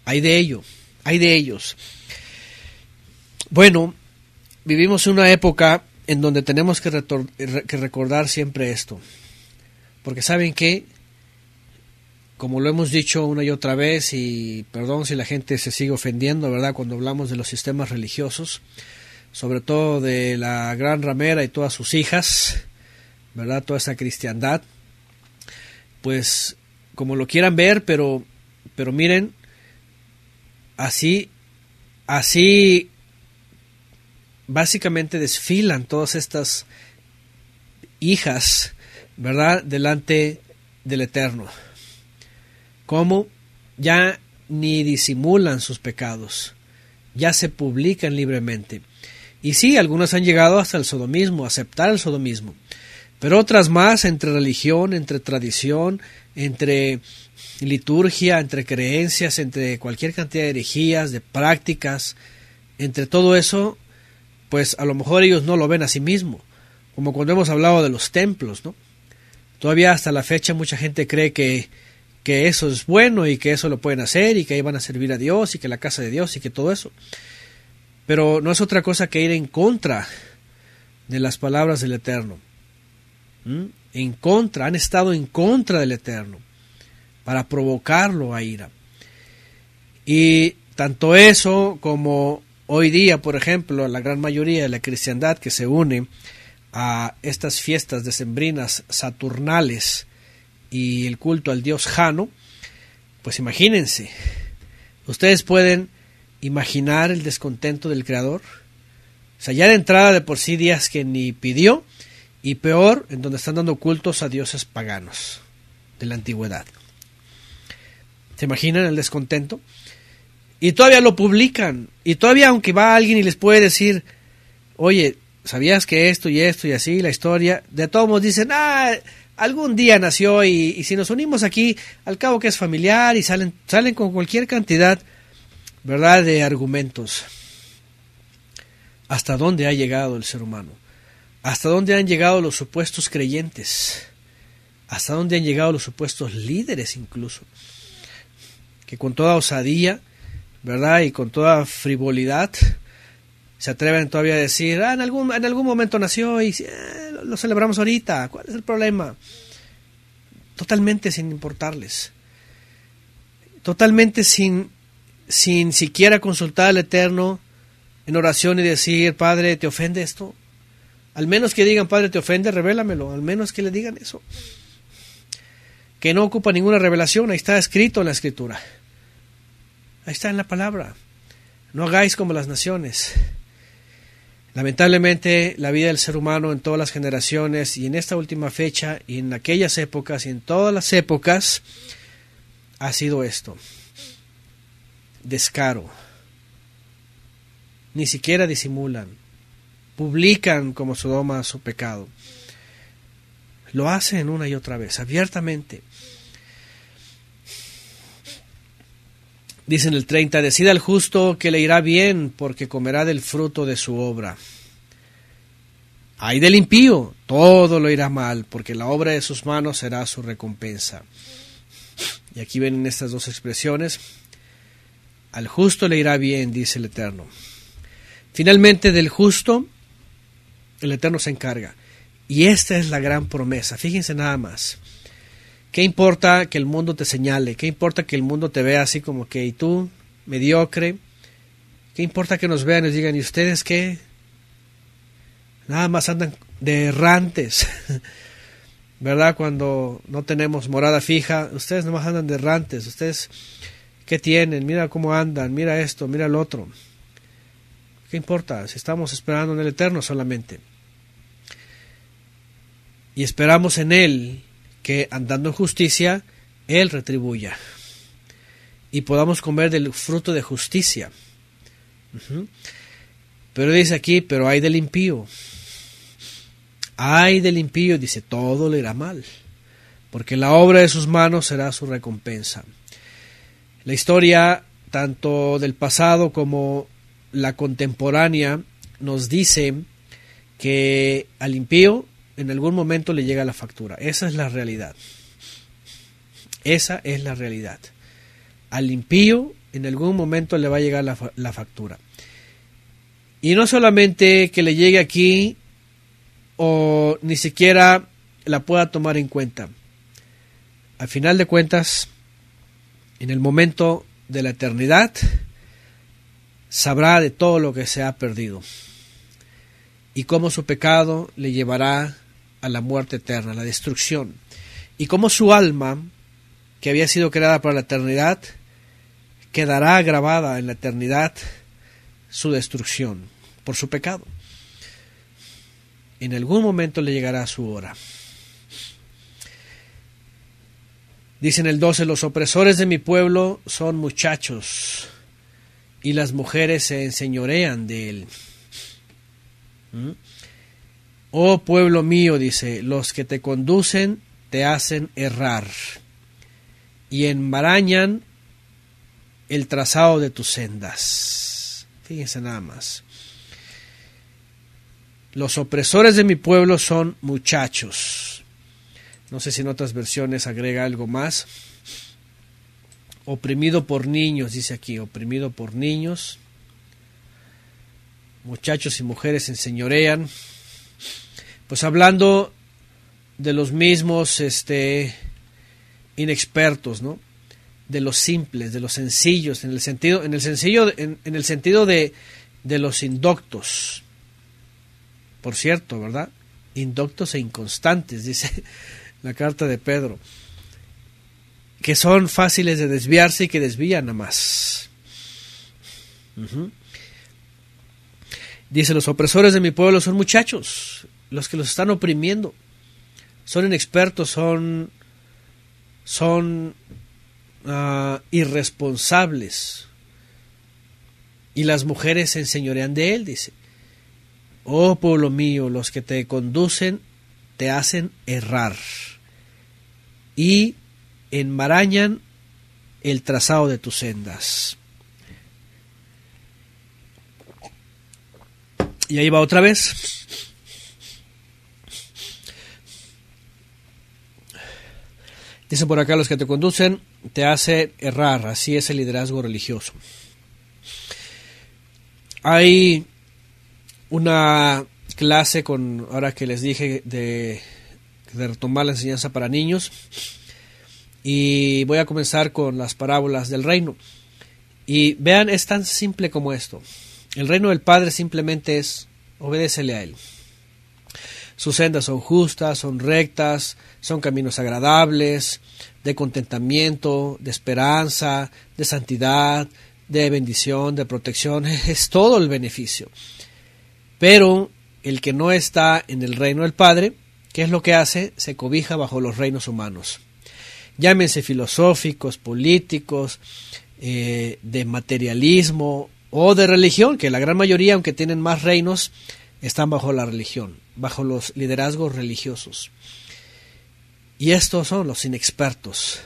Hay de ello, hay de ellos. Bueno, vivimos una época en donde tenemos que, recordar siempre esto. Porque saben que, como lo hemos dicho una y otra vez, y perdón si la gente se sigue ofendiendo, ¿verdad? Cuando hablamos de los sistemas religiosos, sobre todo de la gran ramera y todas sus hijas, ¿verdad? Toda esa cristiandad, pues como lo quieran ver, pero, pero miren, Así, así, básicamente desfilan todas estas hijas, ¿verdad? Delante del Eterno. Como ya ni disimulan sus pecados, ya se publican libremente. Y sí, algunas han llegado hasta el sodomismo, aceptar el sodomismo. Pero otras más, entre religión, entre tradición, entre liturgia, entre creencias, entre cualquier cantidad de herejías, de prácticas, entre todo eso, pues a lo mejor ellos no lo ven a sí mismo, como cuando hemos hablado de los templos, ¿no? Todavía hasta la fecha mucha gente cree que, que eso es bueno y que eso lo pueden hacer y que ahí van a servir a Dios y que la casa de Dios y que todo eso. Pero no es otra cosa que ir en contra de las palabras del Eterno. ¿Mm? en contra, han estado en contra del Eterno para provocarlo a ira. Y tanto eso como hoy día, por ejemplo, la gran mayoría de la cristiandad que se une a estas fiestas decembrinas saturnales y el culto al dios Jano, pues imagínense, ustedes pueden imaginar el descontento del Creador. O sea, ya de entrada de por sí días que ni pidió, y peor, en donde están dando cultos a dioses paganos de la antigüedad. ¿Se imaginan el descontento? Y todavía lo publican. Y todavía aunque va alguien y les puede decir, oye, ¿sabías que esto y esto y así, la historia? De todos dicen, ah, algún día nació y, y, si nos unimos aquí, al cabo que es familiar y salen, salen con cualquier cantidad, ¿verdad?, de argumentos. ¿Hasta dónde ha llegado el ser humano? ¿Hasta dónde han llegado los supuestos creyentes? ¿Hasta dónde han llegado los supuestos líderes incluso? Que con toda osadía, ¿verdad? Y con toda frivolidad se atreven todavía a decir, ah, en algún, en algún momento nació y eh, lo celebramos ahorita, ¿cuál es el problema? Totalmente sin importarles. Totalmente sin, sin siquiera consultar al Eterno en oración y decir, Padre, ¿te ofende esto? Al menos que digan, Padre, te ofende, revélamelo. Al menos que le digan eso. Que no ocupa ninguna revelación. Ahí está escrito en la escritura. Ahí está en la palabra. No hagáis como las naciones. Lamentablemente, la vida del ser humano en todas las generaciones y en esta última fecha y en aquellas épocas y en todas las épocas ha sido esto. Descaro. Ni siquiera disimulan publican como Sodoma su pecado. Lo hacen una y otra vez, abiertamente. Dicen el 30, decida al justo que le irá bien porque comerá del fruto de su obra. Hay del impío, todo lo irá mal porque la obra de sus manos será su recompensa. Y aquí ven estas dos expresiones. Al justo le irá bien, dice el Eterno. Finalmente del justo el Eterno se encarga. Y esta es la gran promesa. Fíjense nada más. ¿Qué importa que el mundo te señale? ¿Qué importa que el mundo te vea así como que, y tú, mediocre? ¿Qué importa que nos vean y nos digan, ¿y ustedes qué? Nada más andan de errantes, ¿verdad? Cuando no tenemos morada fija, ustedes más andan de errantes, ustedes, ¿qué tienen? Mira cómo andan, mira esto, mira el otro importa? Si estamos esperando en el Eterno solamente. Y esperamos en Él que andando en justicia, Él retribuya. Y podamos comer del fruto de justicia. Pero dice aquí, pero hay del impío. hay del impío, dice, todo le irá mal, porque la obra de sus manos será su recompensa. La historia, tanto del pasado como la contemporánea nos dice que al impío en algún momento le llega la factura. Esa es la realidad. Esa es la realidad. Al impío en algún momento le va a llegar la, factura. Y no solamente que le llegue aquí o ni siquiera la pueda tomar en cuenta. Al final de cuentas, en el momento de la eternidad, sabrá de todo lo que se ha perdido y cómo su pecado le llevará a la muerte eterna, a la destrucción, y cómo su alma, que había sido creada para la eternidad, quedará grabada en la eternidad su destrucción por su pecado. En algún momento le llegará su hora. Dicen el 12, los opresores de mi pueblo son muchachos y las mujeres se enseñorean de él. ¿Mm? Oh pueblo mío, dice, los que te conducen te hacen errar y enmarañan el trazado de tus sendas. Fíjense nada más. Los opresores de mi pueblo son muchachos. No sé si en otras versiones agrega algo más oprimido por niños, dice aquí, oprimido por niños. Muchachos y mujeres enseñorean. Pues hablando de los mismos este, inexpertos, ¿no? De los simples, de los sencillos, en el sentido, en el sencillo, el sentido de, de los indoctos. Por cierto, ¿verdad? Indoctos e inconstantes, dice la carta de Pedro que son fáciles de desviarse y que desvían a más. Dice, los opresores de mi pueblo son muchachos, los que los están oprimiendo. Son inexpertos, son, son ah, irresponsables. Y las mujeres se enseñorean de él, dice. Oh pueblo mío, los que te conducen te hacen errar. Y enmarañan el trazado de tus sendas. Y ahí va otra vez. Dicen por acá los que te conducen, te hace errar, así es el liderazgo religioso. Hay una clase con, ahora que les dije, de, de retomar la enseñanza para niños y voy a comenzar con las parábolas del reino. Y vean, es tan simple como esto. El reino del Padre simplemente es obedécele a Él. Sus sendas son justas, son rectas, son caminos agradables, de contentamiento, de esperanza, de santidad, de bendición, de protección, es todo el beneficio. Pero el que no está en el reino del Padre, ¿qué es lo que hace? Se cobija bajo los reinos humanos llámense filosóficos, políticos, eh, de materialismo o de religión, que la gran mayoría, aunque tienen más reinos, están bajo la religión, bajo los liderazgos religiosos. Y estos son los inexpertos.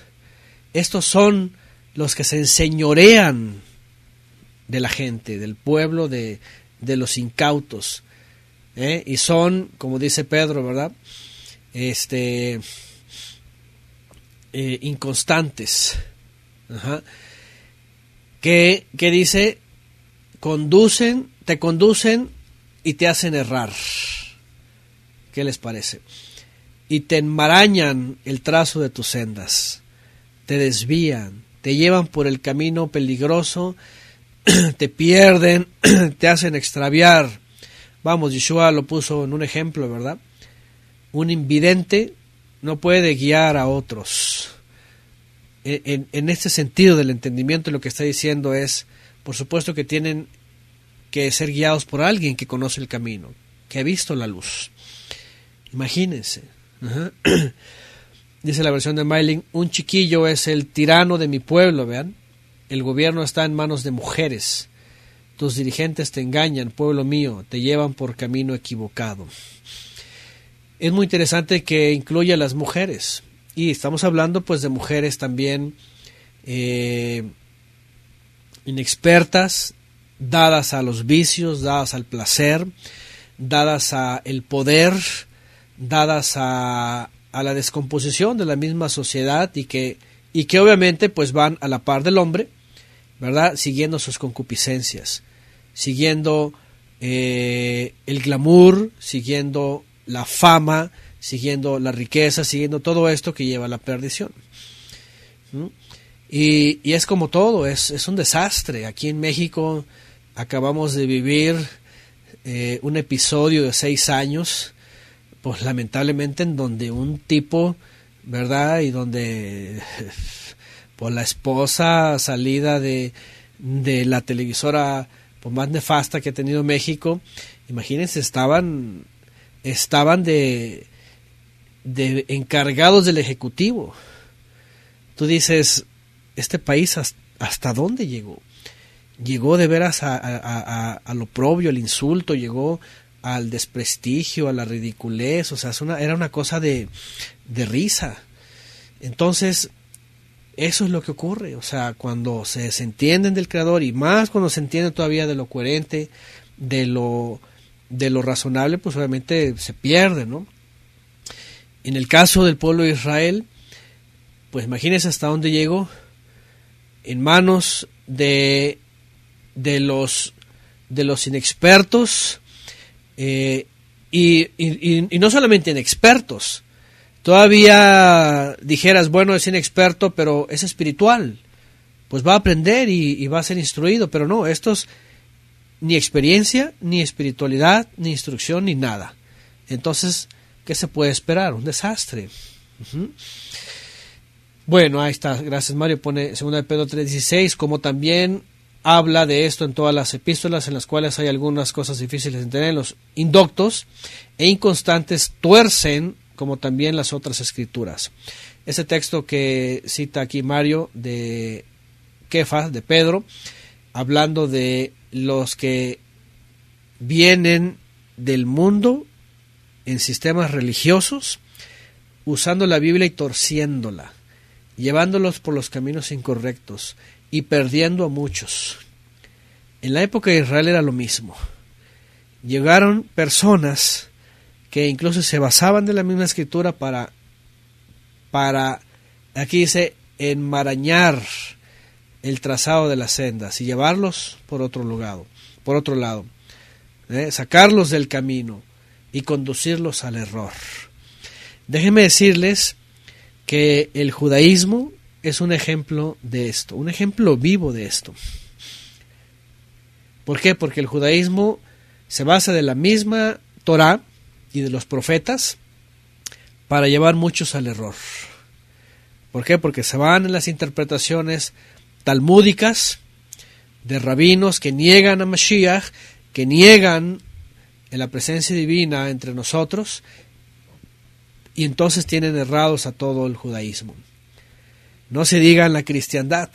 Estos son los que se enseñorean de la gente, del pueblo, de, los incautos. ¿eh? Y son, como dice Pedro, ¿verdad? Este, eh, inconstantes, Que, que dice, conducen, te conducen y te hacen errar. ¿Qué les parece? Y te enmarañan el trazo de tus sendas, te desvían, te llevan por el camino peligroso, te pierden, te hacen extraviar. Vamos, Yeshua lo puso en un ejemplo, ¿verdad? Un invidente no puede guiar a otros. En, en, este sentido del entendimiento lo que está diciendo es, por supuesto que tienen que ser guiados por alguien que conoce el camino, que ha visto la luz. Imagínense. Dice la versión de Mailing, un chiquillo es el tirano de mi pueblo, vean. El gobierno está en manos de mujeres. Tus dirigentes te engañan, pueblo mío, te llevan por camino equivocado es muy interesante que incluya a las mujeres. Y estamos hablando pues de mujeres también eh, inexpertas, dadas a los vicios, dadas al placer, dadas a el poder, dadas a, a la descomposición de la misma sociedad y que, y que obviamente pues van a la par del hombre, ¿verdad? Siguiendo sus concupiscencias, siguiendo eh, el glamour, siguiendo la fama, siguiendo la riqueza, siguiendo todo esto que lleva a la perdición. ¿Mm? Y, es como todo, es, es, un desastre. Aquí en México acabamos de vivir eh, un episodio de seis años, pues lamentablemente en donde un tipo, ¿verdad? Y donde por pues la esposa salida de, de la televisora por pues, más nefasta que ha tenido México, imagínense, estaban estaban de, de encargados del Ejecutivo. Tú dices, este país hasta dónde llegó. Llegó de veras a, a, lo propio, al insulto, llegó al desprestigio, a la ridiculez, o sea, era una cosa de, de risa. Entonces, eso es lo que ocurre, o sea, cuando se, se entienden del creador y más cuando se entiende todavía de lo coherente, de lo de lo razonable, pues obviamente se pierde, ¿no? En el caso del pueblo de Israel, pues imagínense hasta dónde llegó, en manos de, de, los, de los inexpertos, eh, y, y, no solamente inexpertos, todavía dijeras, bueno, es inexperto, pero es espiritual, pues va a aprender y, va a ser instruido, pero no, estos ni experiencia, ni espiritualidad, ni instrucción, ni nada. Entonces, ¿qué se puede esperar? Un desastre. Bueno, ahí está. Gracias, Mario. Pone 2 Pedro 3.16, como también habla de esto en todas las epístolas, en las cuales hay algunas cosas difíciles de entender. Los indoctos e inconstantes tuercen, como también las otras escrituras. Ese texto que cita aquí Mario de Kefas, de Pedro, hablando de los que vienen del mundo en sistemas religiosos, usando la Biblia y torciéndola, llevándolos por los caminos incorrectos y perdiendo a muchos. En la época de Israel era lo mismo. Llegaron personas que incluso se basaban de la misma escritura para, para, aquí dice, enmarañar el trazado de las sendas y llevarlos por otro lugar, por otro lado, ¿eh? sacarlos del camino y conducirlos al error. Déjenme decirles que el judaísmo es un ejemplo de esto, un ejemplo vivo de esto. ¿Por qué? Porque el judaísmo se basa de la misma Torah y de los profetas para llevar muchos al error. ¿Por qué? Porque se van en las interpretaciones talmúdicas de rabinos que niegan a Mashiach, que niegan en la presencia divina entre nosotros, y entonces tienen errados a todo el judaísmo. No se diga en la cristiandad.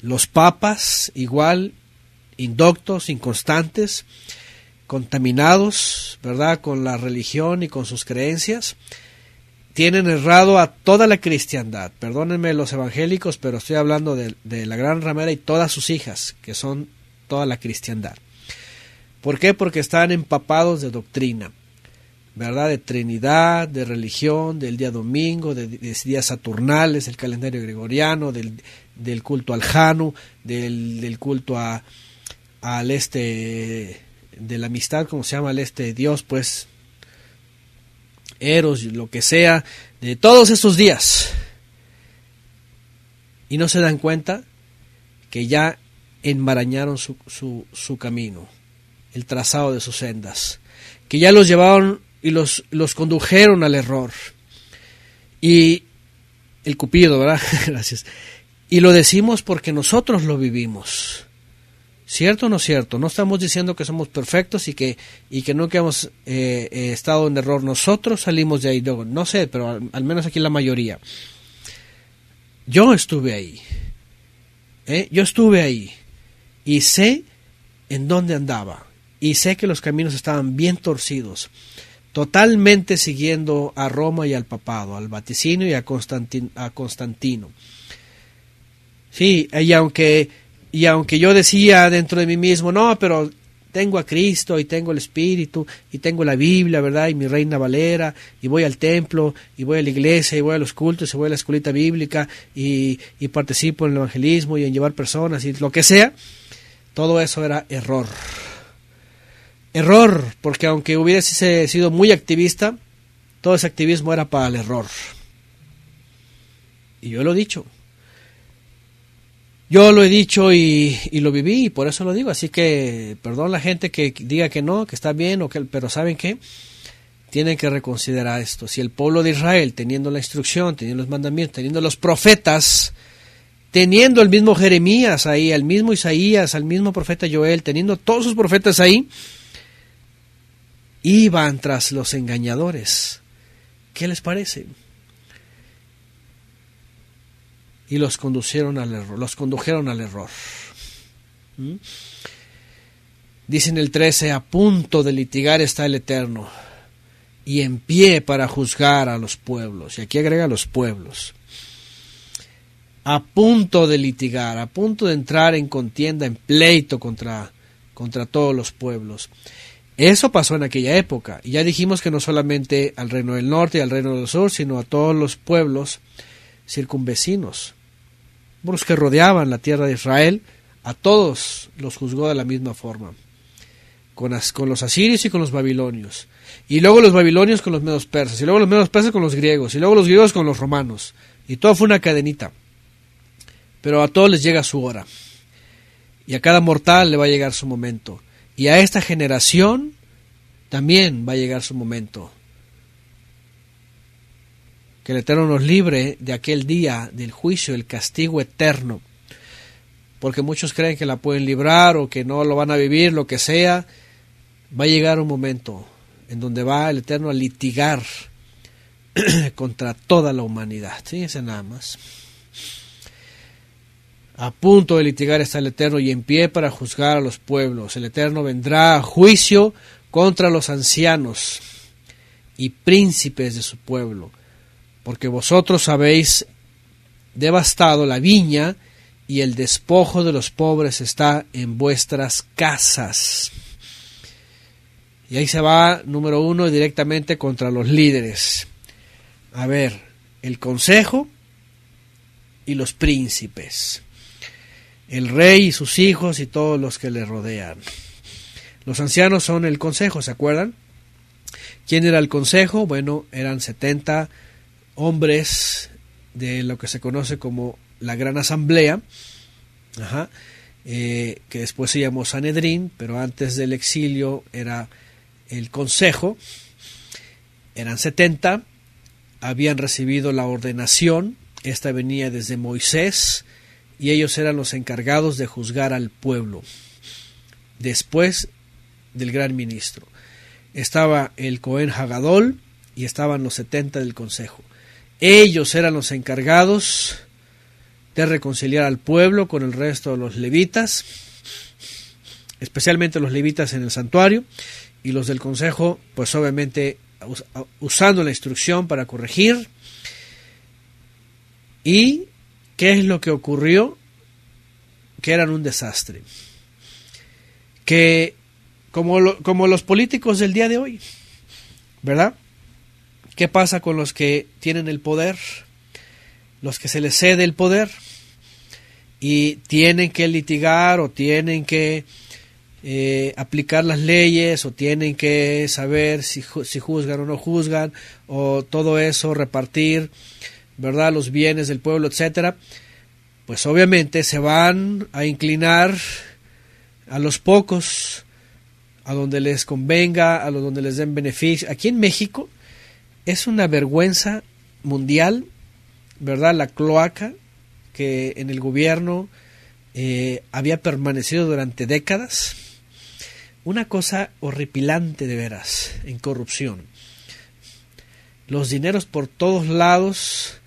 Los papas, igual, indoctos, inconstantes, contaminados, ¿verdad?, con la religión y con sus creencias, tienen errado a toda la cristiandad. Perdónenme los evangélicos, pero estoy hablando de, la gran ramera y todas sus hijas, que son toda la cristiandad. ¿Por qué? Porque están empapados de doctrina, ¿verdad? De Trinidad, de religión, del día domingo, de, días saturnales, del calendario gregoriano, del, culto al Janu, del, culto a, al este, de la amistad, como se llama, al este Dios, pues Eros, lo que sea, de todos estos días. Y no se dan cuenta que ya enmarañaron su, camino, el trazado de sus sendas, que ya los llevaron y los, los condujeron al error. Y el Cupido, ¿verdad? Gracias. Y lo decimos porque nosotros lo vivimos. ¿Cierto o no cierto? No estamos diciendo que somos perfectos y que, y que nunca hemos eh, eh, estado en error. Nosotros salimos de ahí. No, sé, pero al, menos aquí la mayoría. Yo estuve ahí. ¿eh? Yo estuve ahí. Y sé en dónde andaba. Y sé que los caminos estaban bien torcidos. Totalmente siguiendo a Roma y al papado, al vaticino y a, a Constantino. Sí, y aunque y aunque yo decía dentro de mí mismo, no, pero tengo a Cristo y tengo el Espíritu y tengo la Biblia, ¿verdad? Y mi Reina Valera y voy al templo y voy a la iglesia y voy a los cultos y voy a la escuelita bíblica y, y participo en el evangelismo y en llevar personas y lo que sea. Todo eso era error. Error, porque aunque hubiese sido muy activista, todo ese activismo era para el error. Y yo lo he dicho, yo lo he dicho y, lo viví y por eso lo digo. Así que perdón la gente que diga que no, que está bien, o que, pero ¿saben qué? Tienen que reconsiderar esto. Si el pueblo de Israel, teniendo la instrucción, teniendo los mandamientos, teniendo los profetas, teniendo el mismo Jeremías ahí, el mismo Isaías, al mismo profeta Joel, teniendo todos sus profetas ahí, iban tras los engañadores. ¿Qué les parece? y los conducieron al error, los condujeron al error. ¿Mm? Dicen el 13, a punto de litigar está el Eterno y en pie para juzgar a los pueblos. Y aquí agrega los pueblos. A punto de litigar, a punto de entrar en contienda, en pleito contra, contra todos los pueblos. Eso pasó en aquella época. Y ya dijimos que no solamente al reino del norte y al reino del sur, sino a todos los pueblos circunvecinos los que rodeaban la tierra de Israel, a todos los juzgó de la misma forma, con, los asirios y con los babilonios, y luego los babilonios con los medos persas, y luego los medos persas con los griegos, y luego los griegos con los romanos, y todo fue una cadenita. Pero a todos les llega su hora, y a cada mortal le va a llegar su momento, y a esta generación también va a llegar su momento que el Eterno nos libre de aquel día del juicio, el castigo eterno. Porque muchos creen que la pueden librar o que no lo van a vivir, lo que sea. Va a llegar un momento en donde va el Eterno a litigar contra toda la humanidad. Fíjense nada más. A punto de litigar está el Eterno y en pie para juzgar a los pueblos. El Eterno vendrá a juicio contra los ancianos y príncipes de su pueblo porque vosotros habéis devastado la viña y el despojo de los pobres está en vuestras casas. Y ahí se va, número uno, directamente contra los líderes. A ver, el consejo y los príncipes. El rey y sus hijos y todos los que le rodean. Los ancianos son el consejo, ¿se acuerdan? ¿Quién era el consejo? Bueno, eran 70 hombres de lo que se conoce como la Gran Asamblea, eh, que después se llamó Sanedrín, pero antes del exilio era el Consejo, eran 70, habían recibido la ordenación, esta venía desde Moisés, y ellos eran los encargados de juzgar al pueblo. Después del gran ministro. Estaba el Cohen Hagadol y estaban los 70 del consejo. Ellos eran los encargados de reconciliar al pueblo con el resto de los levitas, especialmente los levitas en el santuario, y los del consejo, pues obviamente usando la instrucción para corregir. ¿Y qué es lo que ocurrió? Que eran un desastre. Que como, como los políticos del día de hoy, ¿verdad? ¿Qué pasa con los que tienen el poder? Los que se les cede el poder y tienen que litigar o tienen que eh, aplicar las leyes o tienen que saber si, juzgan o no juzgan o todo eso, repartir, ¿verdad? Los bienes del pueblo, etcétera. Pues obviamente se van a inclinar a los pocos, a donde les convenga, a donde les den beneficio. Aquí en México, es una vergüenza mundial, ¿verdad? La cloaca que en el gobierno eh, había permanecido durante décadas. Una cosa horripilante de veras en corrupción. Los dineros por todos lados,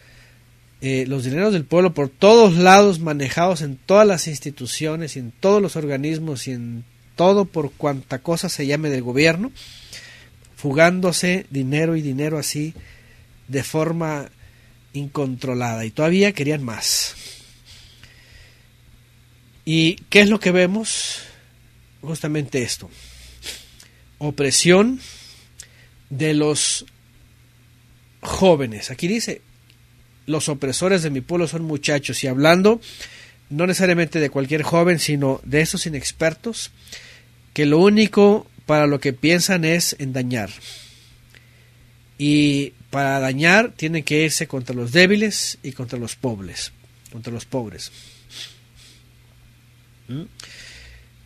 eh, los dineros del pueblo por todos lados, manejados en todas las instituciones, y en todos los organismos y en todo por cuanta cosa se llame del gobierno fugándose dinero y dinero así de forma incontrolada y todavía querían más. ¿Y qué es lo que vemos? Justamente esto. Opresión de los jóvenes. Aquí dice, los opresores de mi pueblo son muchachos y hablando no necesariamente de cualquier joven, sino de esos inexpertos que lo único para lo que piensan es en dañar. Y para dañar tienen que irse contra los débiles y contra los pobres, contra los pobres. ¿Mm?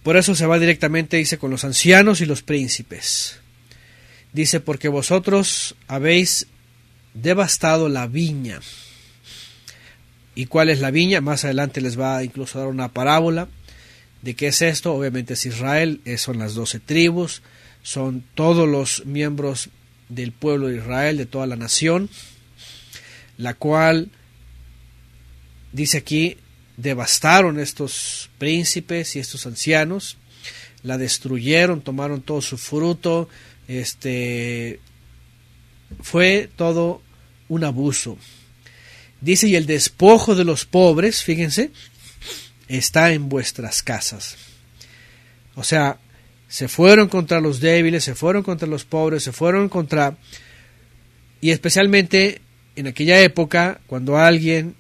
Por eso se va directamente, dice, con los ancianos y los príncipes. Dice, porque vosotros habéis devastado la viña. ¿Y cuál es la viña? Más adelante les va a incluso dar una parábola ¿De qué es esto? Obviamente es Israel, eh, son las doce tribus, son todos los miembros del pueblo de Israel, de toda la nación, la cual, dice aquí, devastaron estos príncipes y estos ancianos, la destruyeron, tomaron todo su fruto, este fue todo un abuso. Dice, y el despojo de los pobres, fíjense, está en vuestras casas. O sea, se fueron contra los débiles, se fueron contra los pobres, se fueron contra... Y especialmente en aquella época, cuando alguien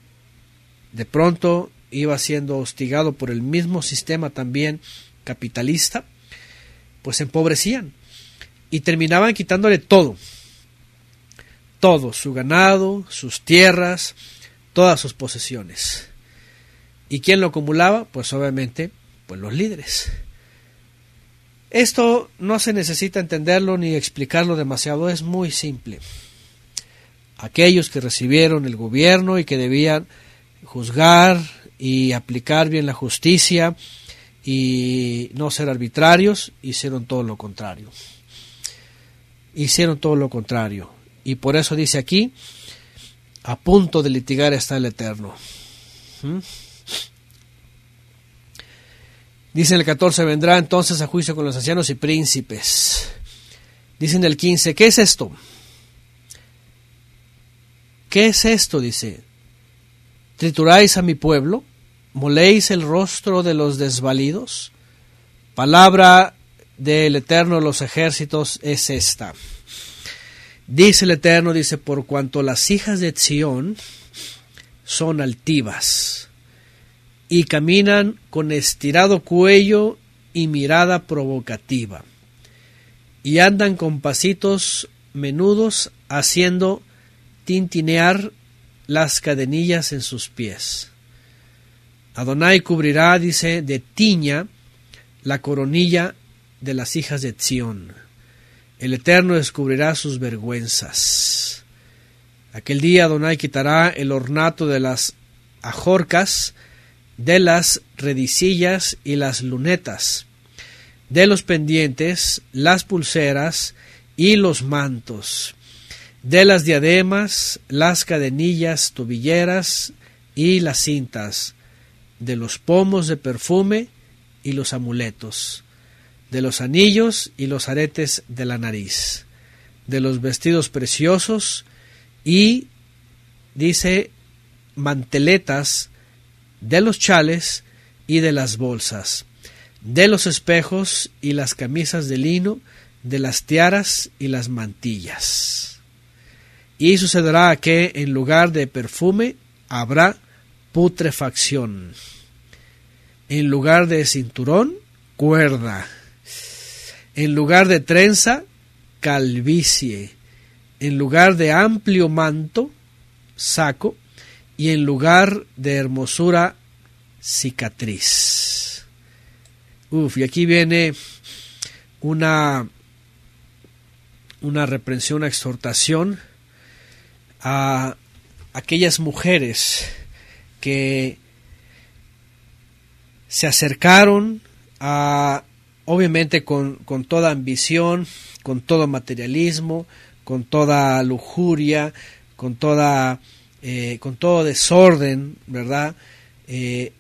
de pronto iba siendo hostigado por el mismo sistema también capitalista, pues se empobrecían y terminaban quitándole todo, todo, su ganado, sus tierras, todas sus posesiones. ¿Y quién lo acumulaba? Pues obviamente, pues los líderes. Esto no se necesita entenderlo ni explicarlo demasiado, es muy simple. Aquellos que recibieron el gobierno y que debían juzgar y aplicar bien la justicia y no ser arbitrarios, hicieron todo lo contrario. Hicieron todo lo contrario. Y por eso dice aquí, a punto de litigar está el Eterno. ¿Mm? Dice en el 14, vendrá entonces a juicio con los ancianos y príncipes. Dice en el 15, ¿qué es esto? ¿Qué es esto? Dice, trituráis a mi pueblo, moléis el rostro de los desvalidos. Palabra del Eterno de los ejércitos es esta. Dice el Eterno, dice, por cuanto las hijas de Sión son altivas y caminan con estirado cuello y mirada provocativa, y andan con pasitos menudos haciendo tintinear las cadenillas en sus pies. Adonai cubrirá, dice, de tiña la coronilla de las hijas de Sión. El Eterno descubrirá sus vergüenzas. Aquel día Adonai quitará el ornato de las ajorcas de las redicillas y las lunetas, de los pendientes, las pulseras y los mantos, de las diademas, las cadenillas tobilleras y las cintas, de los pomos de perfume y los amuletos, de los anillos y los aretes de la nariz, de los vestidos preciosos y, dice, manteletas de los chales y de las bolsas, de los espejos y las camisas de lino, de las tiaras y las mantillas. Y sucederá que en lugar de perfume habrá putrefacción. En lugar de cinturón, cuerda. En lugar de trenza, calvicie. En lugar de amplio manto, saco y en lugar de hermosura, cicatriz. Uf, y aquí viene una, una reprensión, una exhortación a aquellas mujeres que se acercaron a, obviamente con toda ambición, con todo materialismo, con toda lujuria, con toda eh, con todo desorden, ¿verdad? Eh,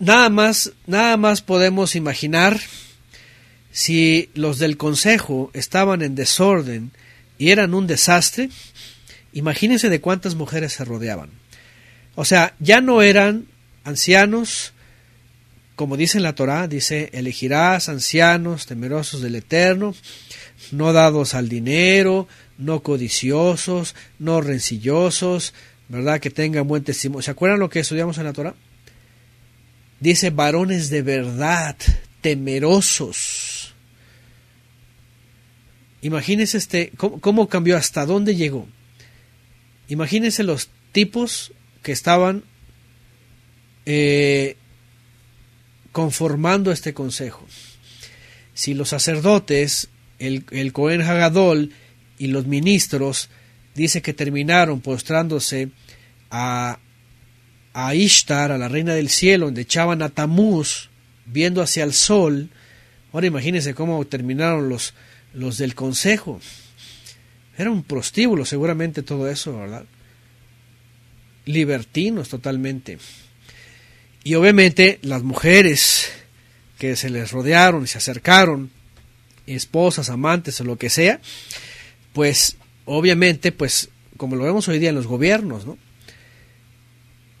nada, más, nada más podemos imaginar si los del Consejo estaban en desorden y eran un desastre, imagínense de cuántas mujeres se rodeaban. O sea, ya no eran ancianos, como dice en la Torá, dice, elegirás ancianos temerosos del Eterno, no dados al dinero, no codiciosos, no rencillosos, ¿verdad? Que tengan buen testimonio. ¿Se acuerdan lo que estudiamos en la Torah? Dice varones de verdad, temerosos. Imagínense este, cómo, cambió, hasta dónde llegó. Imagínense los tipos que estaban eh, conformando este consejo. Si los sacerdotes, el, el Cohen Hagadol, y los ministros dice que terminaron postrándose a, a Ishtar, a la reina del cielo, donde echaban a Tamuz viendo hacia el sol. Ahora imagínense cómo terminaron los, los del consejo. Era un prostíbulo seguramente todo eso, ¿verdad? Libertinos totalmente. Y obviamente las mujeres que se les rodearon y se acercaron, esposas, amantes o lo que sea, pues obviamente, pues como lo vemos hoy día en los gobiernos, ¿no?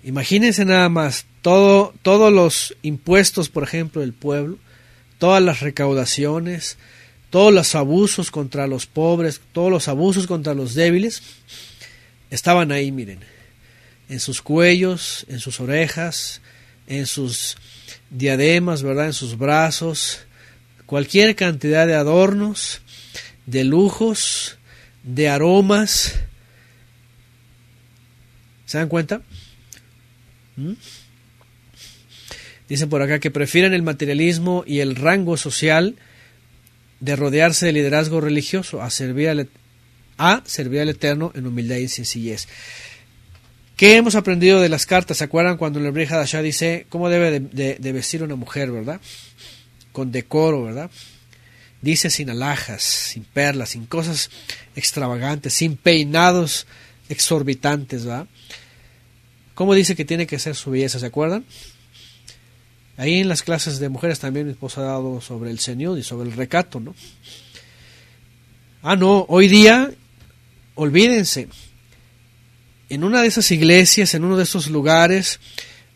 Imagínense nada más todo, todos los impuestos, por ejemplo, del pueblo, todas las recaudaciones, todos los abusos contra los pobres, todos los abusos contra los débiles, estaban ahí, miren, en sus cuellos, en sus orejas, en sus diademas, ¿verdad? En sus brazos, cualquier cantidad de adornos, de lujos, de aromas. ¿Se dan cuenta? ¿Mm? Dicen por acá que prefieren el materialismo y el rango social de rodearse de liderazgo religioso a servir al, a servir al Eterno en humildad y sencillez. ¿Qué hemos aprendido de las cartas? ¿Se acuerdan cuando el rey ya dice cómo debe de vestir una mujer, verdad? Con decoro, ¿verdad? dice sin alhajas, sin perlas, sin cosas extravagantes, sin peinados exorbitantes, ¿va? ¿Cómo dice que tiene que ser su belleza? ¿Se acuerdan? Ahí en las clases de mujeres también mi esposa ha dado sobre el señor y sobre el recato, ¿no? Ah, no, hoy día, olvídense, en una de esas iglesias, en uno de esos lugares,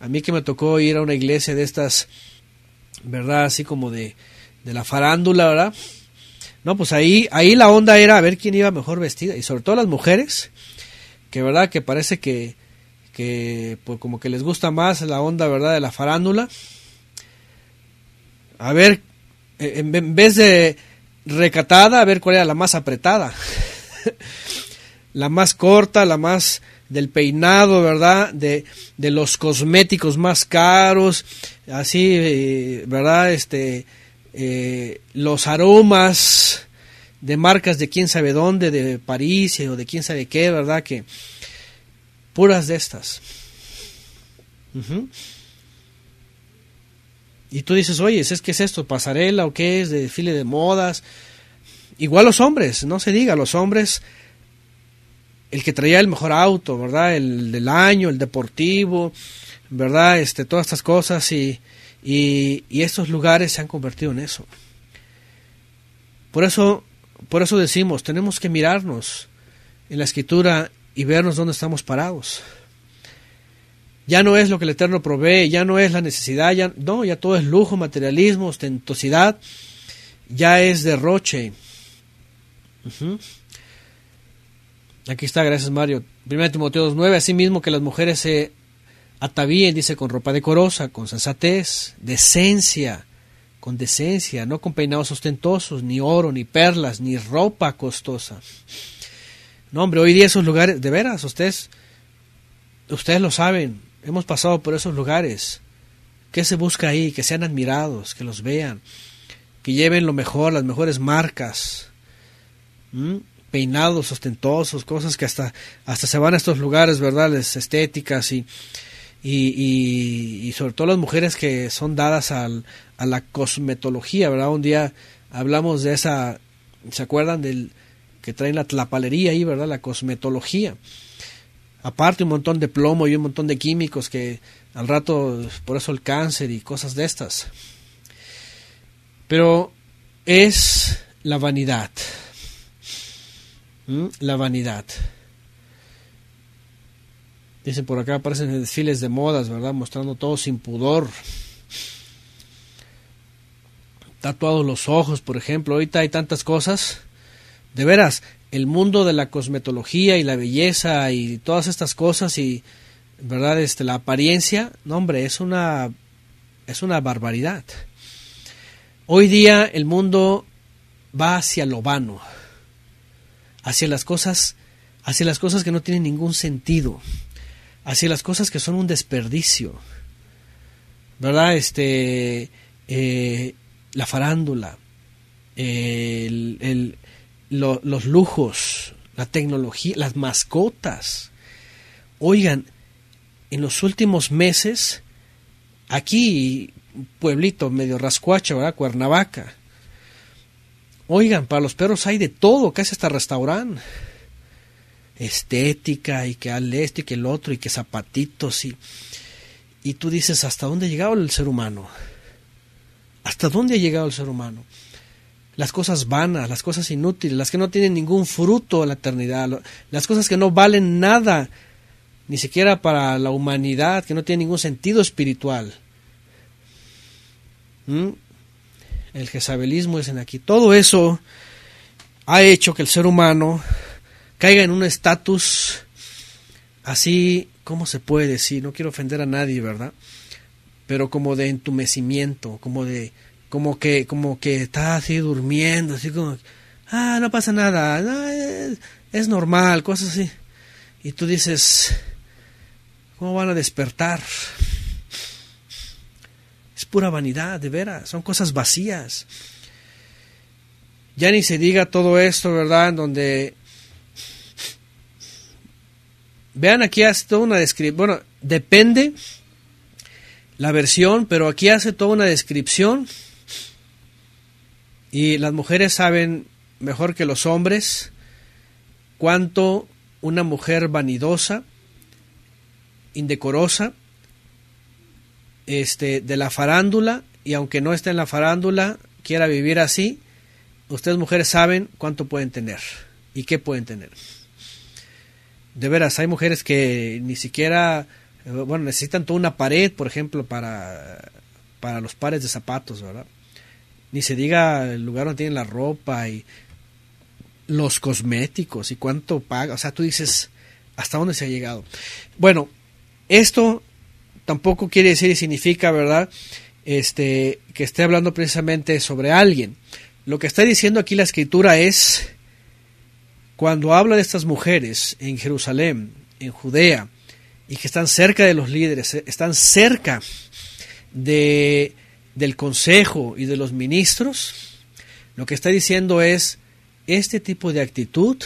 a mí que me tocó ir a una iglesia de estas, ¿verdad? Así como de, de la farándula, ¿verdad? No, pues ahí, ahí la onda era a ver quién iba mejor vestida, y sobre todo las mujeres, que verdad que parece que, que pues como que les gusta más la onda, ¿verdad?, de la farándula. A ver, eh, en vez de recatada, a ver cuál era la más apretada, la más corta, la más del peinado, ¿verdad? De, de los cosméticos más caros, así, eh, ¿verdad? Este, eh, los aromas de marcas de quién sabe dónde, de París eh, o de quién sabe qué, ¿verdad? Que puras de estas. Y tú dices, oye, ¿es que es esto? ¿Pasarela o qué es? ¿De desfile de modas? Igual los hombres, no se diga, los hombres, el que traía el mejor auto, ¿verdad? El del año, el deportivo, ¿verdad? Este, todas estas cosas y y, estos lugares se han convertido en eso. Por eso, por eso decimos, tenemos que mirarnos en la escritura y vernos dónde estamos parados. Ya no es lo que el Eterno provee, ya no es la necesidad, ya, no, ya todo es lujo, materialismo, ostentosidad, ya es derroche. Aquí está, gracias Mario. 1 Timoteo 2.9, así mismo que las mujeres se bien dice, con ropa decorosa, con sensatez, decencia, con decencia, no con peinados ostentosos, ni oro, ni perlas, ni ropa costosa. No, hombre, hoy día esos lugares, de veras, ustedes, ustedes lo saben, hemos pasado por esos lugares. ¿Qué se busca ahí? Que sean admirados, que los vean, que lleven lo mejor, las mejores marcas. peinados ostentosos, cosas que hasta, hasta se van a estos lugares, ¿verdad? estéticas y y, sobre todo las mujeres que son dadas al, a la cosmetología, ¿verdad? Un día hablamos de esa, ¿se acuerdan del que traen la tlapalería ahí, ¿verdad? La cosmetología. Aparte un montón de plomo y un montón de químicos que al rato, por eso el cáncer y cosas de estas. Pero es la vanidad. ¿Mm? La vanidad. Dice por acá, aparecen desfiles de modas, ¿verdad? Mostrando todo sin pudor. Tatuados los ojos, por ejemplo. Ahorita hay tantas cosas. De veras, el mundo de la cosmetología y la belleza y todas estas cosas y, ¿verdad? Este, la apariencia, no hombre, es una, es una barbaridad. Hoy día el mundo va hacia lo vano, hacia las cosas, hacia las cosas que no tienen ningún sentido hacia las cosas que son un desperdicio. ¿Verdad? Este, eh, la farándula, los lujos, la tecnología, las mascotas. Oigan, en los últimos meses, aquí, pueblito medio rascuacho, ¿verdad? Cuernavaca. Oigan, para los perros hay de todo, casi hasta restaurante estética y que al esto y que el otro y que zapatitos y, y tú dices, ¿hasta dónde ha llegado el ser humano? ¿Hasta dónde ha llegado el ser humano? Las cosas vanas, las cosas inútiles, las que no tienen ningún fruto a la eternidad, las cosas que no valen nada, ni siquiera para la humanidad, que no tienen ningún sentido espiritual. ¿Mm? El jezabelismo es en aquí. Todo eso ha hecho que el ser humano caiga en un estatus así, ¿cómo se puede decir? No quiero ofender a nadie, ¿verdad? Pero como de entumecimiento, como de, como que, como que está así durmiendo, así como, ah, no pasa nada, es, normal, cosas así. Y tú dices, ¿cómo van a despertar? Es pura vanidad, de veras, son cosas vacías. Ya ni se diga todo esto, ¿verdad? En donde Vean, aquí hace toda una descripción. Bueno, depende la versión, pero aquí hace toda una descripción. Y las mujeres saben mejor que los hombres cuánto una mujer vanidosa, indecorosa, este, de la farándula, y aunque no esté en la farándula, quiera vivir así, ustedes mujeres saben cuánto pueden tener y qué pueden tener de veras, hay mujeres que ni siquiera, eh, bueno, necesitan toda una pared, por ejemplo, para, para los pares de zapatos, ¿verdad? Ni se diga el lugar donde tienen la ropa y los cosméticos y cuánto paga. O sea, tú dices, ¿hasta dónde se ha llegado? Bueno, esto tampoco quiere decir y significa, ¿verdad? Este, que esté hablando precisamente sobre alguien. Lo que está diciendo aquí la escritura es cuando habla de estas mujeres en Jerusalén, en Judea, y que están cerca de los líderes, eh, están cerca de, del consejo y de los ministros, lo que está diciendo es, este tipo de actitud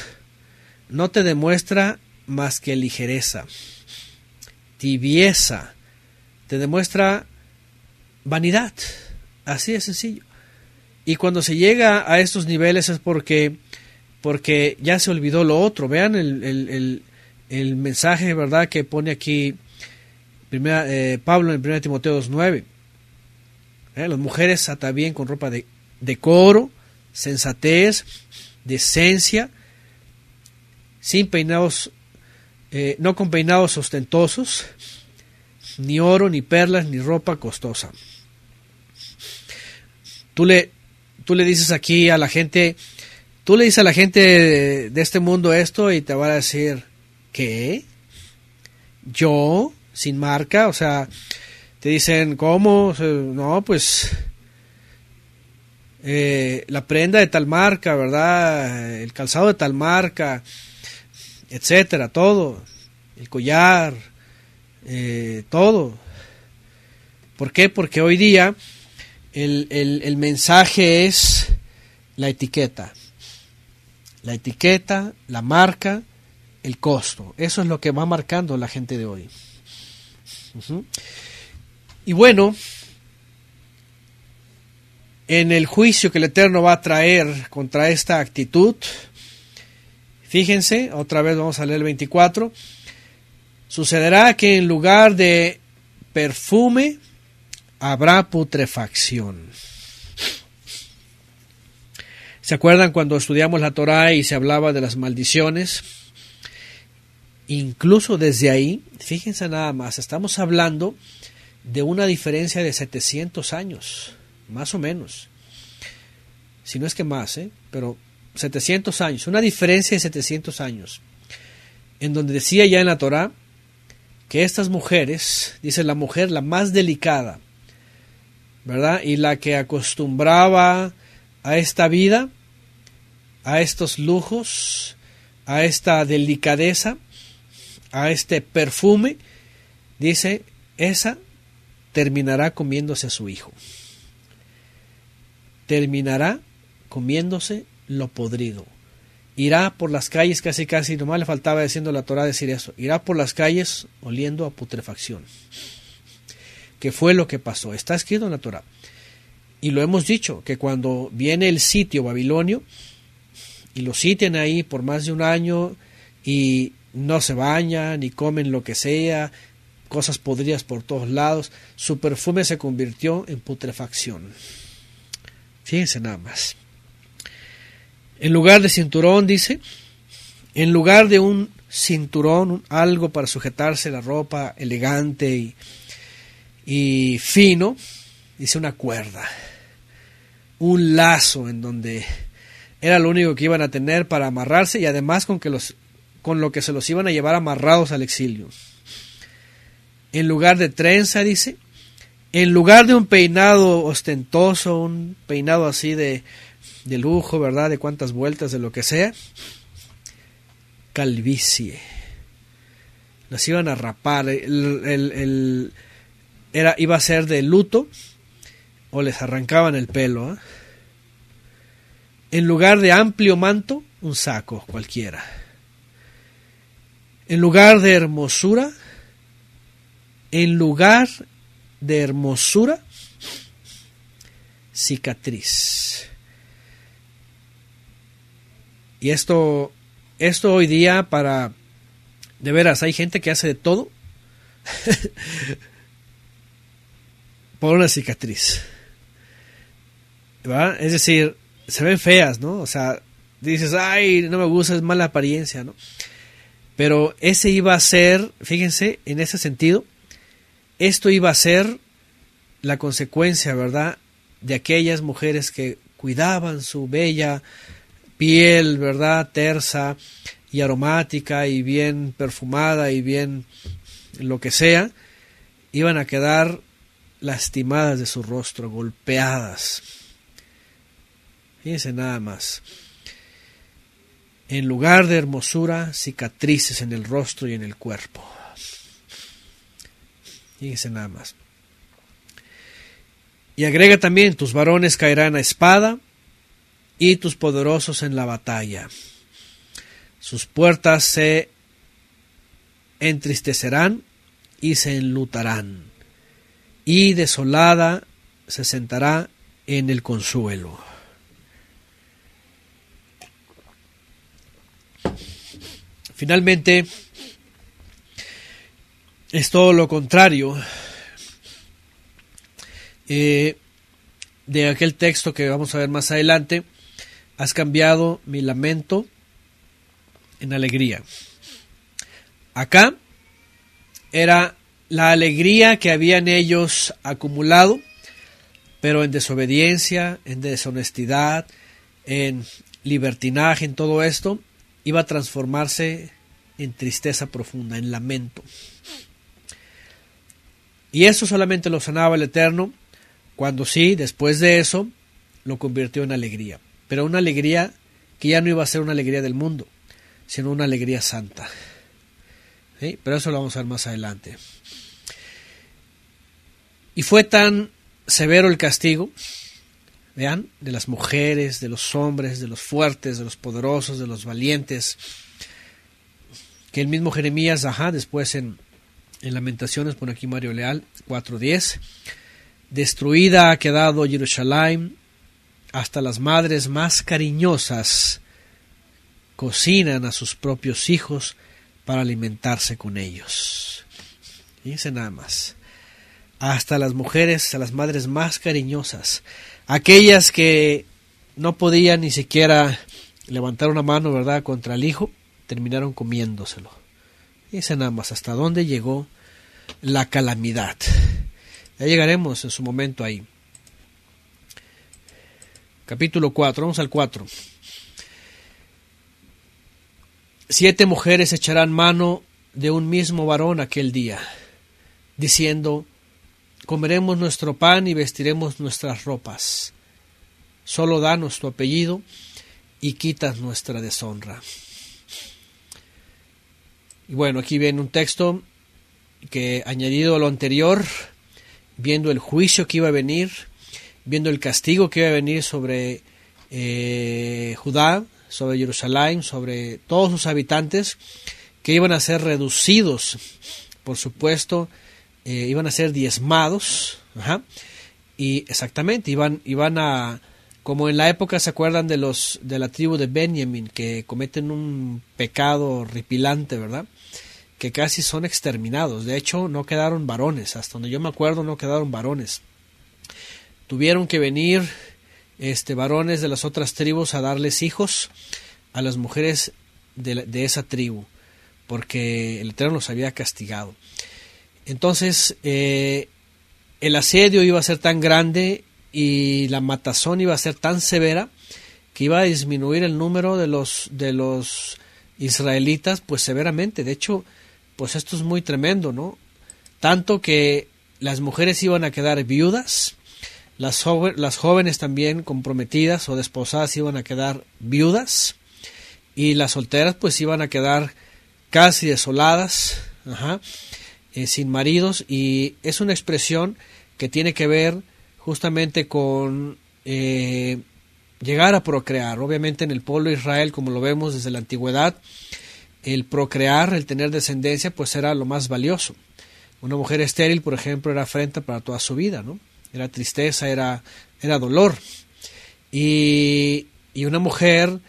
no te demuestra más que ligereza, tibieza, te demuestra vanidad, así de sencillo. Y cuando se llega a estos niveles es porque porque ya se olvidó lo otro. Vean el, mensaje, ¿verdad?, que pone aquí eh, Pablo en 1 Timoteo 2.9. Eh, las mujeres atavíen con ropa de decoro, sensatez, decencia, sin peinados, eh, no con peinados ostentosos, ni oro, ni perlas, ni ropa costosa. Tú le, tú le dices aquí a la gente, Tú le dices a la gente de, este mundo esto y te van a decir, ¿qué? Yo, sin marca, o sea, te dicen, ¿cómo? no, pues eh, la prenda de tal marca, ¿verdad? El calzado de tal marca, etcétera, todo, el collar, eh, todo. ¿Por qué? Porque hoy día el mensaje es la etiqueta. La etiqueta, la marca, el costo. Eso es lo que va marcando la gente de hoy. Y bueno, en el juicio que el Eterno va a traer contra esta actitud, fíjense, otra vez vamos a leer el 24, sucederá que en lugar de perfume habrá putrefacción. ¿Se acuerdan cuando estudiamos la Torá y se hablaba de las maldiciones? Incluso desde ahí, fíjense nada más, estamos hablando de una diferencia de 700 años, más o menos. Si no es que más, ¿eh? pero 700 años, una diferencia de 700 años. En donde decía ya en la Torá que estas mujeres, dice la mujer la más delicada, ¿verdad? Y la que acostumbraba a esta vida, a estos lujos, a esta delicadeza, a este perfume, dice, esa terminará comiéndose a su hijo. Terminará comiéndose lo podrido. Irá por las calles casi casi, nomás le faltaba diciendo la Torah decir eso, irá por las calles oliendo a putrefacción. Que fue lo que pasó? Está escrito en la Torah. Y lo hemos dicho, que cuando viene el sitio babilonio, y lo sienten ahí por más de un año y no se bañan ni comen lo que sea, cosas podridas por todos lados, su perfume se convirtió en putrefacción. Fíjense nada más. En lugar de cinturón, dice, en lugar de un cinturón, algo para sujetarse la ropa elegante y, y fino, dice una cuerda, un lazo en donde era lo único que iban a tener para amarrarse y además con, que los, con lo que se los iban a llevar amarrados al exilio. En lugar de trenza, dice, en lugar de un peinado ostentoso, un peinado así de, de lujo, ¿verdad? De cuantas vueltas, de lo que sea, calvicie. Los iban a rapar. El, era, iba a ser de luto o les arrancaban el pelo. ¿ah? En lugar de amplio manto, un saco cualquiera. En lugar de hermosura, en lugar de hermosura, cicatriz. Y esto, esto hoy día para, de veras, hay gente que hace de todo por una cicatriz. Es decir, se ven feas, ¿no? O sea, dices, ay, no me gusta, es mala apariencia, ¿no? Pero ese iba a ser, fíjense, en ese sentido, esto iba a ser la consecuencia, ¿verdad? De aquellas mujeres que cuidaban su bella piel, ¿verdad? Tersa y aromática y bien perfumada y bien lo que sea, iban a quedar lastimadas de su rostro, golpeadas, Fíjense nada más. En lugar de hermosura, cicatrices en el rostro y en el cuerpo. Fíjense nada más. Y agrega también, tus varones caerán a espada y tus poderosos en la batalla. Sus puertas se entristecerán y se enlutarán, y desolada se sentará en el consuelo. Finalmente, es todo lo contrario eh, de aquel texto que vamos a ver más adelante. Has cambiado mi lamento en alegría. Acá era la alegría que habían ellos acumulado, pero en desobediencia, en deshonestidad, en libertinaje, en todo esto, iba a transformarse en tristeza profunda, en lamento. Y eso solamente lo sanaba el Eterno, cuando sí, después de eso, lo convirtió en alegría. Pero una alegría que ya no iba a ser una alegría del mundo, sino una alegría santa. Pero eso lo vamos a ver más adelante. Y fue tan severo el castigo vean, de las mujeres, de los hombres, de los fuertes, de los poderosos, de los valientes, que el mismo Jeremías, ajá, después en, Lamentaciones, por aquí Mario Leal, 4.10, destruida ha quedado Jerusalén, hasta las madres más cariñosas cocinan a sus propios hijos para alimentarse con ellos. Fíjense nada más. Hasta las mujeres, a las madres más cariñosas aquellas que no podían ni siquiera levantar una mano, ¿verdad?, contra el hijo, terminaron comiéndoselo. Dice nada más hasta dónde llegó la calamidad. Ya llegaremos en su momento ahí. Capítulo 4, vamos al 4. Siete mujeres echarán mano de un mismo varón aquel día, diciendo, comeremos nuestro pan y vestiremos nuestras ropas. Solo danos tu apellido y quitas nuestra deshonra. Y bueno, aquí viene un texto que añadido a lo anterior, viendo el juicio que iba a venir, viendo el castigo que iba a venir sobre eh, Judá, sobre Jerusalén, sobre todos sus habitantes, que iban a ser reducidos, por supuesto, eh, iban a ser diezmados, y exactamente, iban, iban a, como en la época se acuerdan de los de la tribu de benjamin que cometen un pecado horripilante, ¿verdad? Que casi son exterminados. De hecho, no quedaron varones, hasta donde yo me acuerdo no quedaron varones. Tuvieron que venir este varones de las otras tribus a darles hijos a las mujeres de, de esa tribu, porque el Eterno los había castigado. Entonces, eh, el asedio iba a ser tan grande y la matazón iba a ser tan severa que iba a disminuir el número de los, de los israelitas, pues severamente. De hecho, pues esto es muy tremendo, ¿no? Tanto que las mujeres iban a quedar viudas, las, las jóvenes también comprometidas o desposadas iban a quedar viudas y las solteras pues iban a quedar casi desoladas. Ajá. Eh, sin maridos y es una expresión que tiene que ver justamente con eh, llegar a procrear. Obviamente en el pueblo de Israel, como lo vemos desde la antigüedad, el procrear, el tener descendencia, pues era lo más valioso. Una mujer estéril, por ejemplo, era afrenta para toda su vida, ¿no? Era tristeza, era, era dolor. Y, una mujer,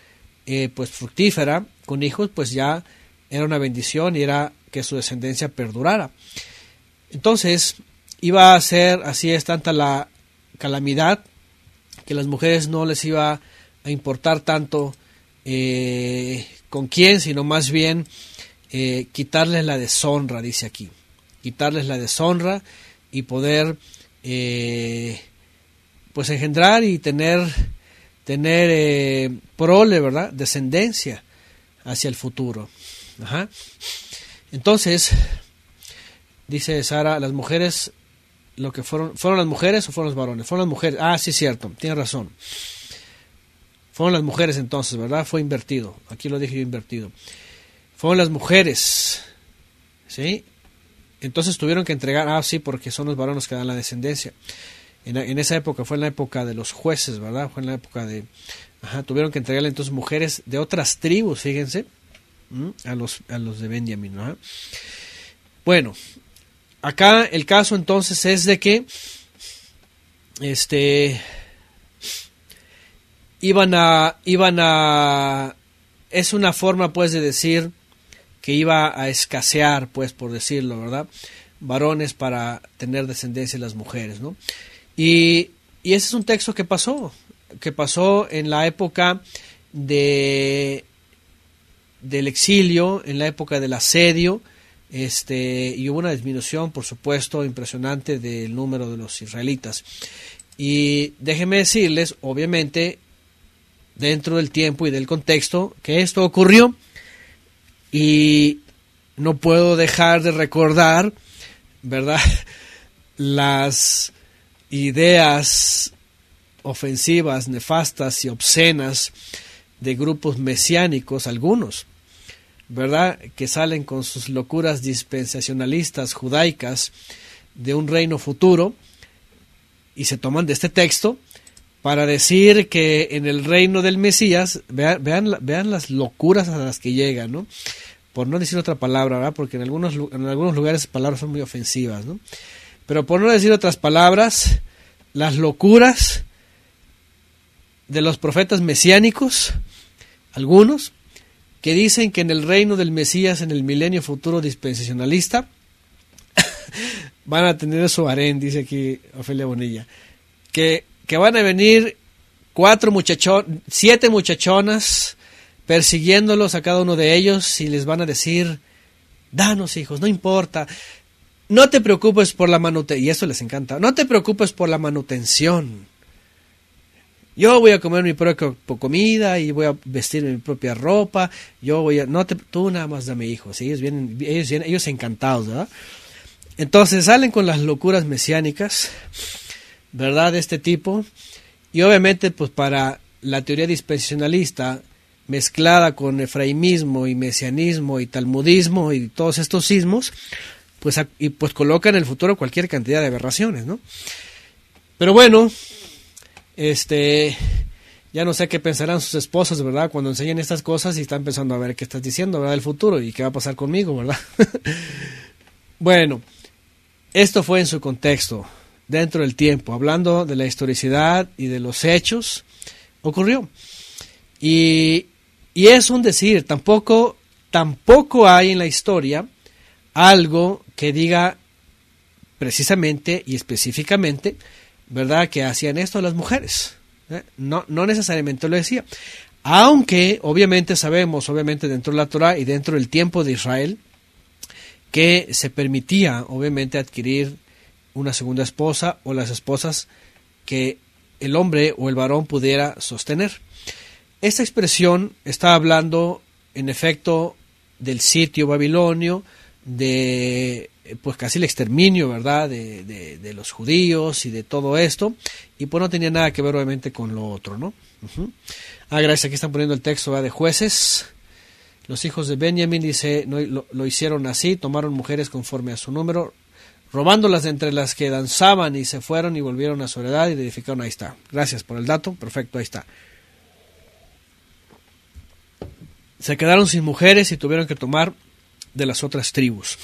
eh, pues fructífera, con hijos, pues ya era una bendición y era que su descendencia perdurara. Entonces, iba a ser así es tanta la calamidad que las mujeres no les iba a importar tanto eh, con quién, sino más bien eh, quitarles la deshonra, dice aquí, quitarles la deshonra y poder eh, pues engendrar y tener tener prole, ¿verdad? Descendencia hacia el futuro. Ajá. Entonces, dice Sara, las mujeres, lo que fueron, ¿fueron las mujeres o fueron los varones? Fueron las mujeres. Ah, sí, cierto, tiene razón. Fueron las mujeres entonces, ¿verdad? Fue invertido. Aquí lo dije yo invertido. Fueron las mujeres. ¿Sí? Entonces tuvieron que entregar, ah, sí, porque son los varones que dan la descendencia. En, en esa época fue en la época de los jueces, ¿verdad? Fue en la época de... Ajá, tuvieron que entregarle entonces mujeres de otras tribus, fíjense, a los, de Benjamin. Bueno, acá el caso entonces es de que este iban a iban a es una forma pues de decir que iba a escasear pues por decirlo verdad varones para tener descendencia de las mujeres no y, y ese es un texto que pasó que pasó en la época de del exilio, en la época del asedio, este, y hubo una disminución, por supuesto, impresionante del número de los israelitas. Y déjenme decirles, obviamente, dentro del tiempo y del contexto que esto ocurrió, y no puedo dejar de recordar, ¿verdad? Las ideas ofensivas, nefastas y obscenas de grupos mesiánicos, algunos, ¿verdad? Que salen con sus locuras dispensacionalistas judaicas de un reino futuro y se toman de este texto para decir que en el reino del Mesías, vean, vean, las locuras a las que llegan, ¿no? Por no decir otra palabra, ¿verdad? Porque en algunos, en algunos lugares esas palabras son muy ofensivas, ¿no? Pero por no decir otras palabras, las locuras de los profetas mesiánicos algunos que dicen que en el reino del Mesías, en el milenio futuro dispensacionalista, van a tener su harén, dice aquí Ofelia Bonilla, que, que van a venir cuatro muchachos, siete muchachonas persiguiéndolos a cada uno de ellos y les van a decir, danos hijos, no importa, no te preocupes por la manutención, y eso les encanta, no te preocupes por la manutención, yo voy a comer mi propia comida y voy a vestir mi propia ropa, yo voy a, no te, tú nada más dame hijos, ellos vienen, ellos vienen, ellos encantados, ¿verdad? Entonces salen con las locuras mesiánicas, ¿verdad? De este tipo, y obviamente pues para la teoría dispensacionalista, mezclada con efraimismo y mesianismo y talmudismo y todos estos sismos, pues, y pues coloca en el futuro cualquier cantidad de aberraciones, ¿no? Pero bueno, este, ya no sé qué pensarán sus esposas, ¿verdad? Cuando enseñen estas cosas y están pensando, a ver, ¿qué estás diciendo, ¿verdad? El futuro y qué va a pasar conmigo, ¿verdad? bueno, esto fue en su contexto, dentro del tiempo, hablando de la historicidad y de los hechos, ocurrió. Y, y es un decir, tampoco, tampoco hay en la historia algo que diga precisamente y específicamente ¿verdad? Que hacían esto las mujeres. ¿eh? No, no necesariamente lo decía. Aunque obviamente sabemos, obviamente dentro de la Torah y dentro del tiempo de Israel, que se permitía obviamente adquirir una segunda esposa o las esposas que el hombre o el varón pudiera sostener. Esta expresión está hablando en efecto del sitio babilonio, de eh, pues casi el exterminio, ¿verdad?, de, los judíos y de todo esto, y pues no tenía nada que ver obviamente con lo otro, ¿no? Ah, gracias, aquí están poniendo el texto va de jueces. Los hijos de Benjamín, dice, no, lo, lo, hicieron así, tomaron mujeres conforme a su número, robándolas de entre las que danzaban y se fueron y volvieron a su y edificaron, ahí está. Gracias por el dato, perfecto, ahí está. Se quedaron sin mujeres y tuvieron que tomar de las otras tribus.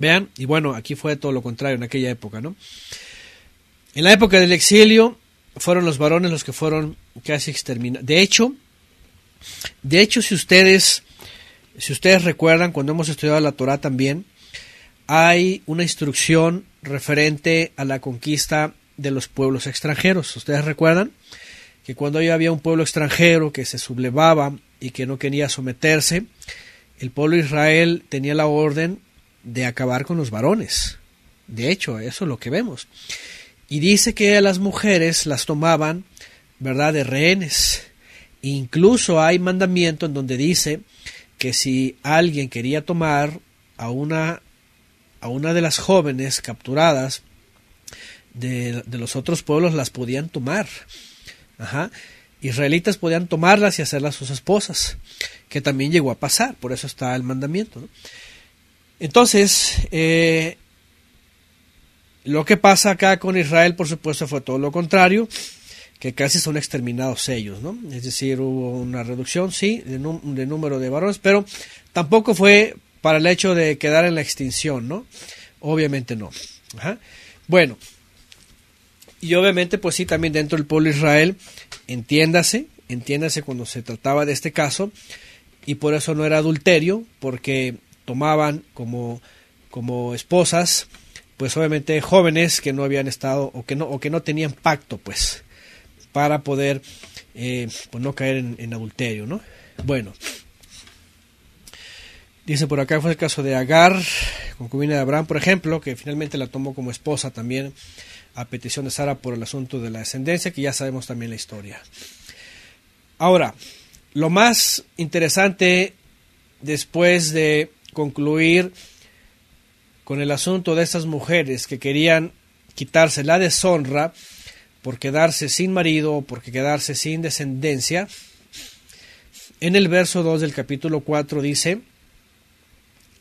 Vean, y bueno, aquí fue todo lo contrario en aquella época, ¿no? En la época del exilio fueron los varones los que fueron casi exterminados. De hecho, de hecho, si ustedes, si ustedes recuerdan, cuando hemos estudiado la Torah también, hay una instrucción referente a la conquista de los pueblos extranjeros. ¿Ustedes recuerdan? Que cuando había un pueblo extranjero que se sublevaba y que no quería someterse, el pueblo de Israel tenía la orden de acabar con los varones. De hecho, eso es lo que vemos. Y dice que a las mujeres las tomaban, ¿verdad?, de rehenes. Incluso hay mandamiento en donde dice que si alguien quería tomar a una, a una de las jóvenes capturadas de, los otros pueblos, las podían tomar. Israelitas podían tomarlas y hacerlas sus esposas, que también llegó a pasar, por eso está el mandamiento. ¿no? Entonces, eh, lo que pasa acá con Israel, por supuesto, fue todo lo contrario, que casi son exterminados ellos, ¿no? Es decir, hubo una reducción, sí, de, número de varones, pero tampoco fue para el hecho de quedar en la extinción, ¿no? Obviamente no. Bueno, y obviamente, pues sí, también dentro del pueblo de Israel, entiéndase, entiéndase cuando se trataba de este caso, y por eso no era adulterio, porque tomaban como, como esposas, pues obviamente jóvenes que no habían estado o que no, que no tenían pacto, pues, para poder eh, pues no caer en, en adulterio, ¿no? Bueno, Dice por acá fue el caso de Agar, concubina de Abraham, por ejemplo, que finalmente la tomó como esposa también a petición de Sara por el asunto de la descendencia, que ya sabemos también la historia. Ahora, lo más interesante después de concluir con el asunto de estas mujeres que querían quitarse la deshonra por quedarse sin marido o por quedarse sin descendencia, en el verso 2 del capítulo 4 dice,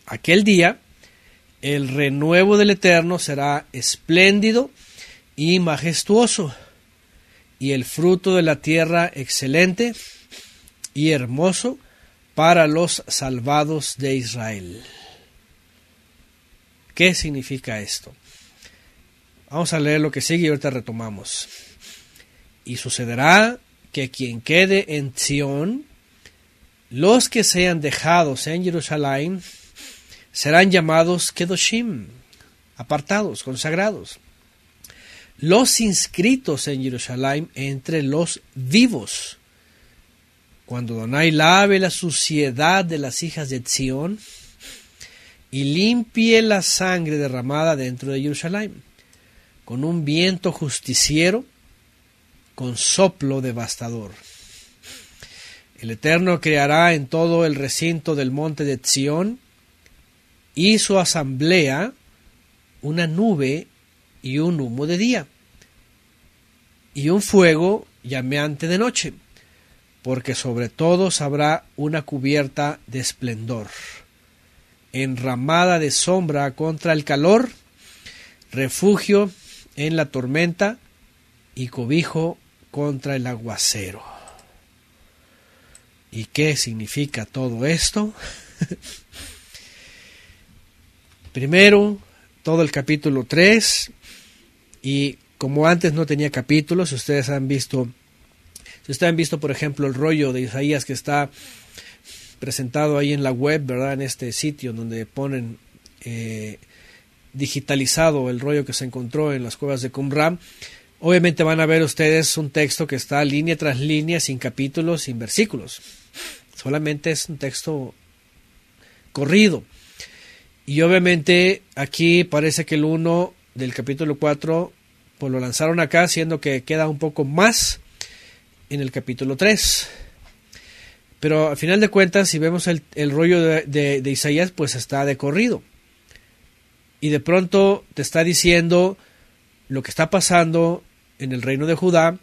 aquel día el renuevo del Eterno será espléndido y majestuoso, y el fruto de la tierra excelente y hermoso, para los salvados de Israel. ¿Qué significa esto? Vamos a leer lo que sigue y ahorita retomamos. Y sucederá que quien quede en Sión, los que sean dejados en Jerusalén, serán llamados Kedoshim, apartados, consagrados. Los inscritos en Jerusalén entre los vivos cuando Donai lave la suciedad de las hijas de Sion y limpie la sangre derramada dentro de Jerusalén, con un viento justiciero, con soplo devastador. El Eterno creará en todo el recinto del monte de Sion y su asamblea una nube y un humo de día, y un fuego llameante de noche porque sobre todos habrá una cubierta de esplendor, enramada de sombra contra el calor, refugio en la tormenta y cobijo contra el aguacero. ¿Y qué significa todo esto? Primero, todo el capítulo 3 y como antes no tenía capítulos, ustedes han visto si ustedes han visto, por ejemplo, el rollo de Isaías que está presentado ahí en la web, ¿verdad? En este sitio donde ponen eh, digitalizado el rollo que se encontró en las cuevas de Qumran. Obviamente van a ver ustedes un texto que está línea tras línea, sin capítulos, sin versículos. Solamente es un texto corrido. Y obviamente aquí parece que el 1 del capítulo 4 pues lo lanzaron acá, siendo que queda un poco más en el capítulo 3. Pero al final de cuentas, si vemos el, rollo de, de, Isaías, pues está de corrido. Y de pronto te está diciendo lo que está pasando en el reino de Judá,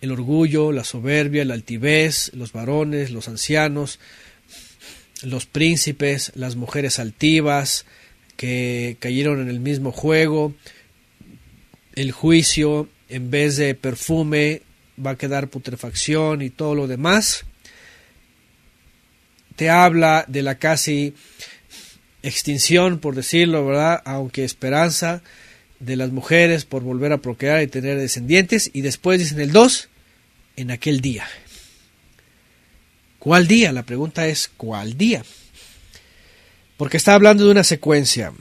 el orgullo, la soberbia, la altivez, los varones, los ancianos, los príncipes, las mujeres altivas que cayeron en el mismo juego, el juicio en vez de perfume va a quedar putrefacción y todo lo demás. Te habla de la casi extinción, por decirlo, ¿verdad? Aunque esperanza de las mujeres por volver a procrear y tener descendientes. Y después dicen el 2, en aquel día. ¿Cuál día? La pregunta es, ¿cuál día? Porque está hablando de una secuencia.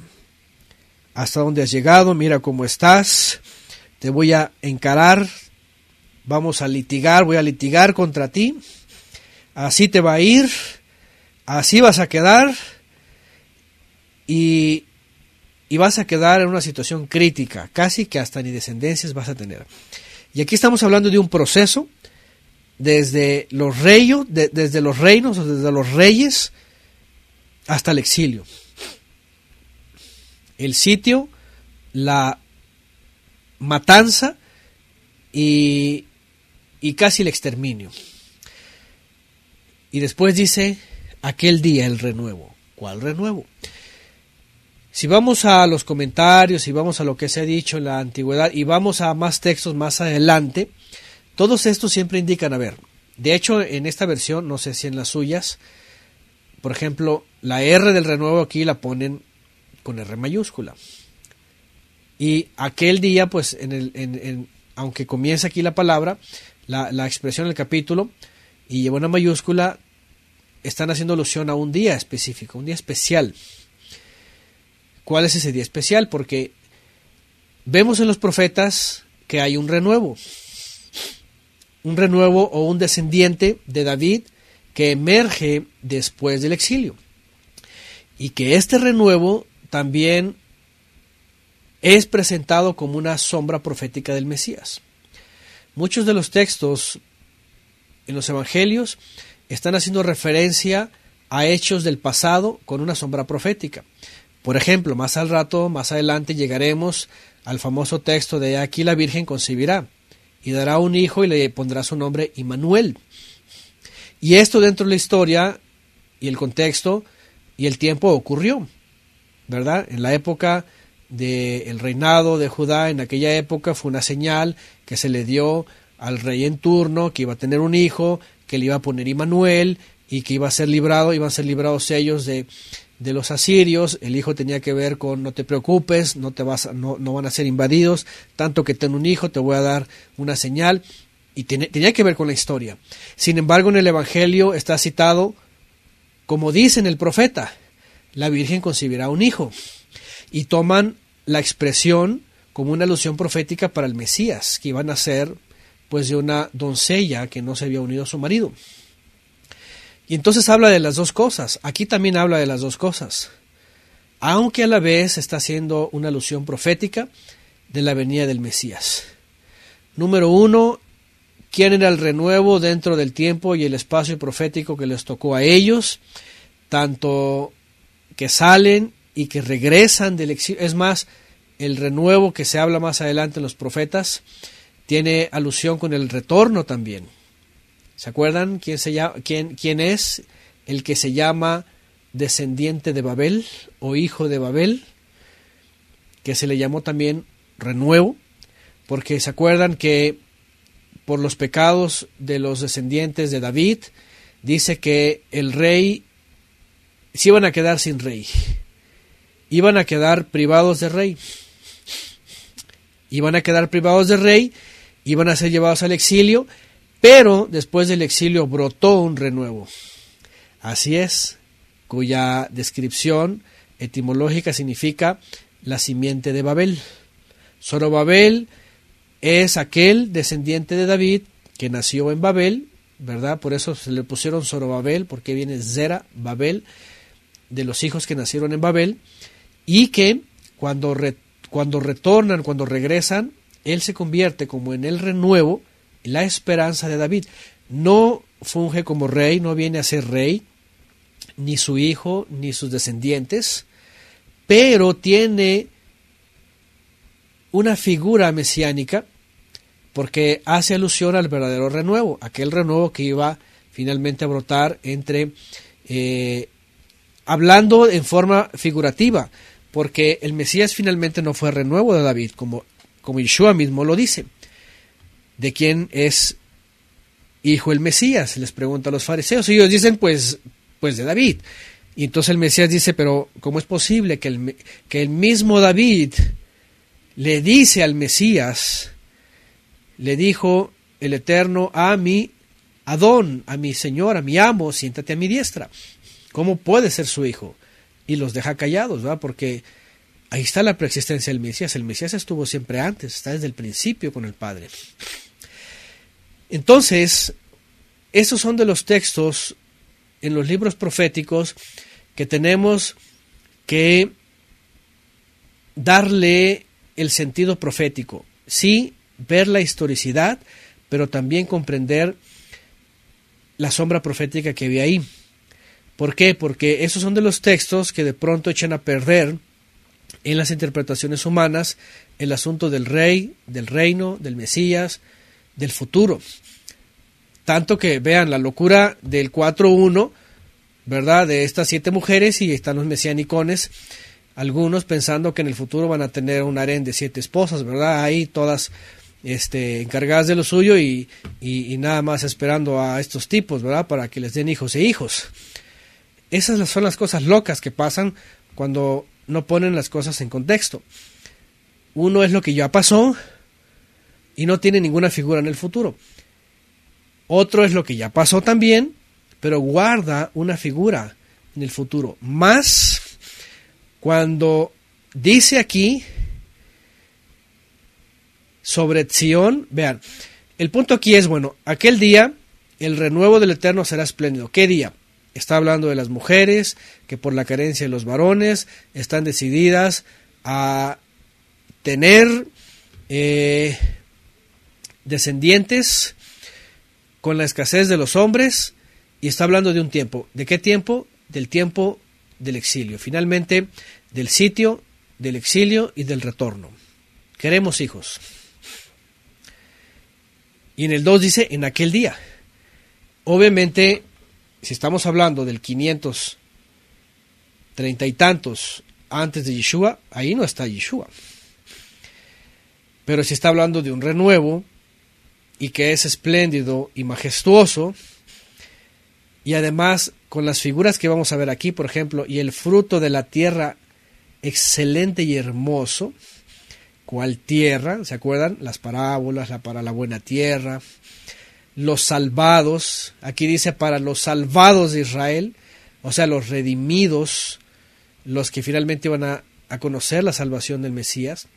Hasta dónde has llegado, mira cómo estás, te voy a encarar, vamos a litigar, voy a litigar contra ti, así te va a ir, así vas a quedar y, vas a quedar en una situación crítica, casi que hasta ni descendencias vas a tener. Y aquí estamos hablando de un proceso desde los reyos desde los reinos, desde los reyes hasta el exilio. El sitio, la matanza y y casi el exterminio. Y después dice, aquel día el renuevo. ¿Cuál renuevo? Si vamos a los comentarios, si vamos a lo que se ha dicho en la antigüedad y vamos a más textos más adelante, todos estos siempre indican, a ver, de hecho en esta versión, no sé si en las suyas, por ejemplo, la R del renuevo aquí la ponen con R mayúscula. Y aquel día, pues, en el, aunque comienza aquí la palabra, la, expresión del capítulo y lleva una mayúscula, están haciendo alusión a un día específico, un día especial. ¿Cuál es ese día especial? Porque vemos en los profetas que hay un renuevo, un renuevo o un descendiente de David que emerge después del exilio. Y que este renuevo también es presentado como una sombra profética del Mesías. Muchos de los textos en los evangelios están haciendo referencia a hechos del pasado con una sombra profética. Por ejemplo, más al rato, más adelante llegaremos al famoso texto de aquí la Virgen concebirá y dará un hijo y le pondrá su nombre Immanuel. Y esto dentro de la historia y el contexto y el tiempo ocurrió, ¿verdad? En la época del reinado de Judá, en aquella época fue una señal que se le dio al rey en turno, que iba a tener un hijo, que le iba a poner Immanuel y que iba a ser librado, iban a ser librados ellos de, de los asirios, el hijo tenía que ver con no te preocupes, no te vas no, no van a ser invadidos, tanto que ten un hijo, te voy a dar una señal y tenía que ver con la historia. Sin embargo, en el evangelio está citado como dice en el profeta, la virgen concebirá un hijo y toman la expresión como una alusión profética para el Mesías, que iba a nacer pues de una doncella que no se había unido a su marido. Y entonces habla de las dos cosas, aquí también habla de las dos cosas, aunque a la vez está haciendo una alusión profética de la venida del Mesías. Número uno, quién era el renuevo dentro del tiempo y el espacio profético que les tocó a ellos, tanto que salen y que regresan del exilio. Es más, el renuevo que se habla más adelante en los profetas tiene alusión con el retorno también. ¿Se acuerdan quién, se llama, quién, es el que se llama descendiente de Babel o hijo de Babel? Que se le llamó también renuevo, porque se acuerdan que por los pecados de los descendientes de David, dice que el rey se iban a quedar sin rey, iban a quedar privados de rey. Iban a quedar privados de rey iban a ser llevados al exilio, pero después del exilio brotó un renuevo. Así es, cuya descripción etimológica significa la simiente de Babel. Zorobabel es aquel descendiente de David que nació en Babel, ¿verdad? Por eso se le pusieron Zorobabel, porque viene Zera, Babel, de los hijos que nacieron en Babel, y que cuando cuando retornan, cuando regresan, Él se convierte como en el renuevo, la esperanza de David. No funge como rey, no viene a ser rey, ni su hijo, ni sus descendientes, pero tiene una figura mesiánica porque hace alusión al verdadero renuevo, aquel renuevo que iba finalmente a brotar entre, eh, hablando en forma figurativa, porque el Mesías finalmente no fue renuevo de David, como, como Yeshua mismo lo dice. ¿De quién es hijo el Mesías? Les pregunta a los fariseos. Y ellos dicen, pues, pues de David. Y entonces el Mesías dice, pero ¿cómo es posible que el, que el mismo David le dice al Mesías, le dijo el Eterno a mi Adón, a mi Señor, a mi amo, siéntate a mi diestra? ¿Cómo puede ser su hijo? y los deja callados, ¿verdad? Porque ahí está la preexistencia del Mesías. El Mesías estuvo siempre antes, está desde el principio con el Padre. Entonces, esos son de los textos en los libros proféticos que tenemos que darle el sentido profético. Sí, ver la historicidad, pero también comprender la sombra profética que había ahí. ¿Por qué? Porque esos son de los textos que de pronto echan a perder en las interpretaciones humanas el asunto del rey, del reino, del Mesías, del futuro. Tanto que vean la locura del 4.1, ¿verdad? De estas siete mujeres y están los mesianicones, algunos pensando que en el futuro van a tener un harén de siete esposas, ¿verdad? Ahí todas este, encargadas de lo suyo y, y nada más esperando a estos tipos, ¿verdad? Para que les den hijos e hijos. Esas son las cosas locas que pasan cuando no ponen las cosas en contexto. Uno es lo que ya pasó y no tiene ninguna figura en el futuro. Otro es lo que ya pasó también, pero guarda una figura en el futuro. Más cuando dice aquí sobre Sion, vean, el punto aquí es, bueno, aquel día el renuevo del Eterno será espléndido. ¿Qué día? está hablando de las mujeres que por la carencia de los varones están decididas a tener eh, descendientes con la escasez de los hombres y está hablando de un tiempo. ¿De qué tiempo? Del tiempo del exilio. Finalmente, del sitio, del exilio y del retorno. Queremos hijos. Y en el 2 dice, en aquel día. Obviamente, si estamos hablando del treinta y tantos antes de Yeshua, ahí no está Yeshua. Pero si está hablando de un renuevo y que es espléndido y majestuoso, y además con las figuras que vamos a ver aquí, por ejemplo, y el fruto de la tierra excelente y hermoso, cual tierra, ¿se acuerdan? Las parábolas, la para la buena tierra, los salvados, aquí dice para los salvados de Israel, o sea, los redimidos, los que finalmente van a, conocer la salvación del Mesías.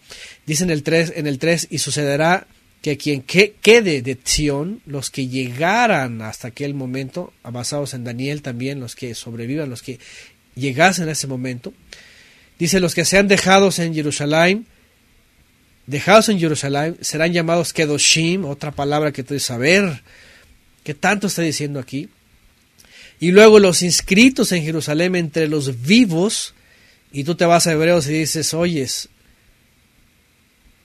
Dice en el 3, en el 3 y sucederá que quien quede de Sion, los que llegaran hasta aquel momento, basados en Daniel también, los que sobrevivan, los que llegasen a ese momento, dice los que sean dejados en Jerusalén, dejados en Jerusalén serán llamados Kedoshim, otra palabra que tú debes saber, que tanto está diciendo aquí. Y luego los inscritos en Jerusalén entre los vivos, y tú te vas a Hebreos y dices, oyes,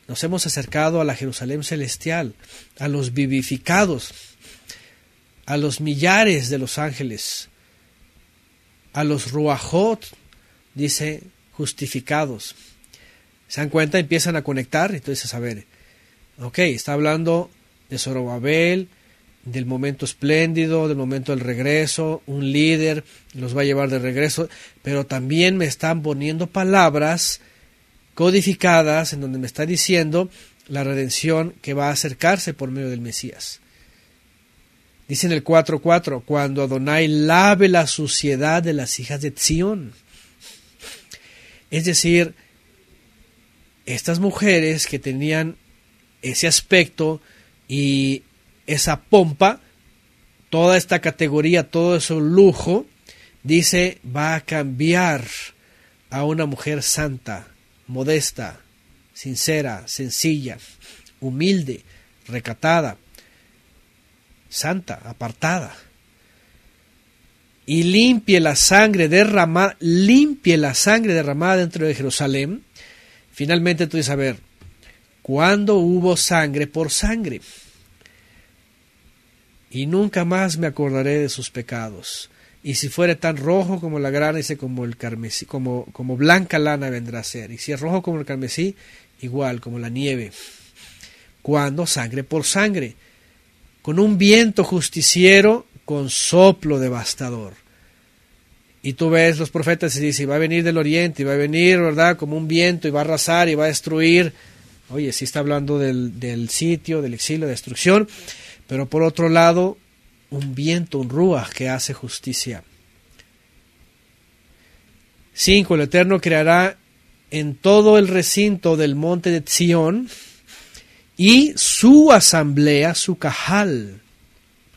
nos hemos acercado a la Jerusalén celestial, a los vivificados, a los millares de los ángeles, a los ruajot, dice, justificados. Se dan cuenta, empiezan a conectar, entonces a ver, ok, está hablando de Zorobabel, del momento espléndido, del momento del regreso, un líder los va a llevar de regreso, pero también me están poniendo palabras codificadas en donde me está diciendo la redención que va a acercarse por medio del Mesías. Dice en el 4.4, cuando Adonai lave la suciedad de las hijas de Sion. Es decir, estas mujeres que tenían ese aspecto y esa pompa, toda esta categoría, todo ese lujo, dice, va a cambiar a una mujer santa, modesta, sincera, sencilla, humilde, recatada, santa, apartada. Y limpie la sangre derramada, limpie la sangre derramada dentro de Jerusalén Finalmente tú dices, a ver, ¿cuándo hubo sangre por sangre? Y nunca más me acordaré de sus pecados. Y si fuere tan rojo como la grana, dice como el carmesí, como, como blanca lana vendrá a ser. Y si es rojo como el carmesí, igual, como la nieve. Cuando sangre por sangre, con un viento justiciero, con soplo devastador y tú ves los profetas y dices, va a venir del oriente, y va a venir, ¿verdad? Como un viento, y va a arrasar, y va a destruir. Oye, sí está hablando del, sitio, del exilio, de destrucción. Pero por otro lado, un viento, un ruaj que hace justicia. Cinco, El Eterno creará en todo el recinto del monte de Sion y su asamblea, su cajal,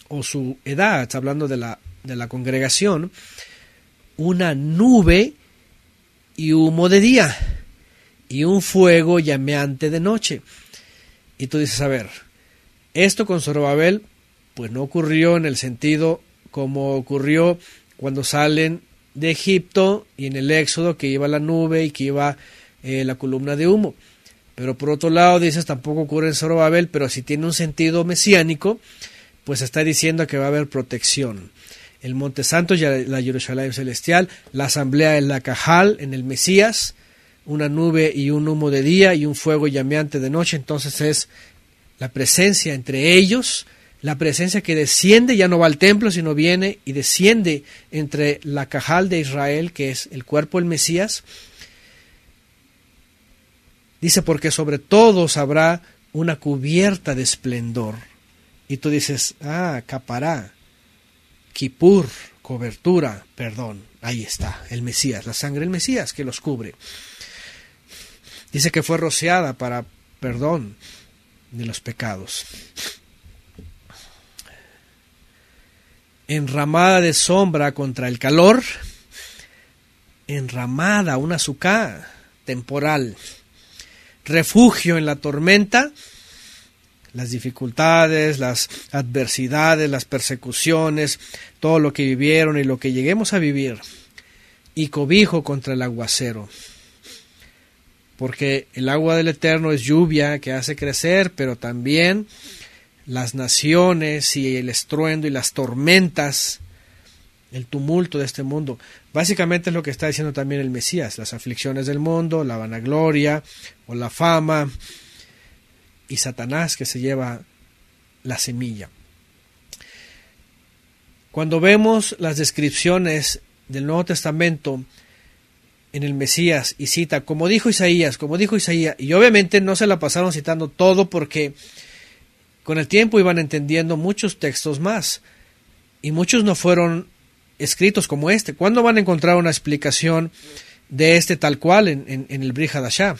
o su edad, está hablando de la, de la congregación, una nube y humo de día, y un fuego llameante de noche. Y tú dices, a ver, esto con Zorobabel, pues no ocurrió en el sentido como ocurrió cuando salen de Egipto y en el Éxodo que iba la nube y que iba eh, la columna de humo. Pero por otro lado dices, tampoco ocurre en Zorobabel, pero si tiene un sentido mesiánico, pues está diciendo que va a haber protección el Monte Santo, la Jerusalén celestial, la asamblea en la Cajal, en el Mesías, una nube y un humo de día y un fuego llameante de noche, entonces es la presencia entre ellos, la presencia que desciende, ya no va al templo, sino viene y desciende entre la Cajal de Israel, que es el cuerpo del Mesías. Dice, porque sobre todos habrá una cubierta de esplendor. Y tú dices, ah, capará Kipur, cobertura, perdón, ahí está, el Mesías, la sangre del Mesías que los cubre. Dice que fue rociada para perdón de los pecados. Enramada de sombra contra el calor, enramada, una azúcar temporal, refugio en la tormenta, las dificultades, las adversidades, las persecuciones, todo lo que vivieron y lo que lleguemos a vivir, y cobijo contra el aguacero. Porque el agua del Eterno es lluvia que hace crecer, pero también las naciones y el estruendo y las tormentas, el tumulto de este mundo. Básicamente es lo que está diciendo también el Mesías, las aflicciones del mundo, la vanagloria o la fama, y Satanás que se lleva la semilla. Cuando vemos las descripciones del Nuevo Testamento en el Mesías y cita, como dijo Isaías, como dijo Isaías, y obviamente no se la pasaron citando todo porque con el tiempo iban entendiendo muchos textos más y muchos no fueron escritos como este. ¿Cuándo van a encontrar una explicación de este tal cual en, el en el Brihadashah?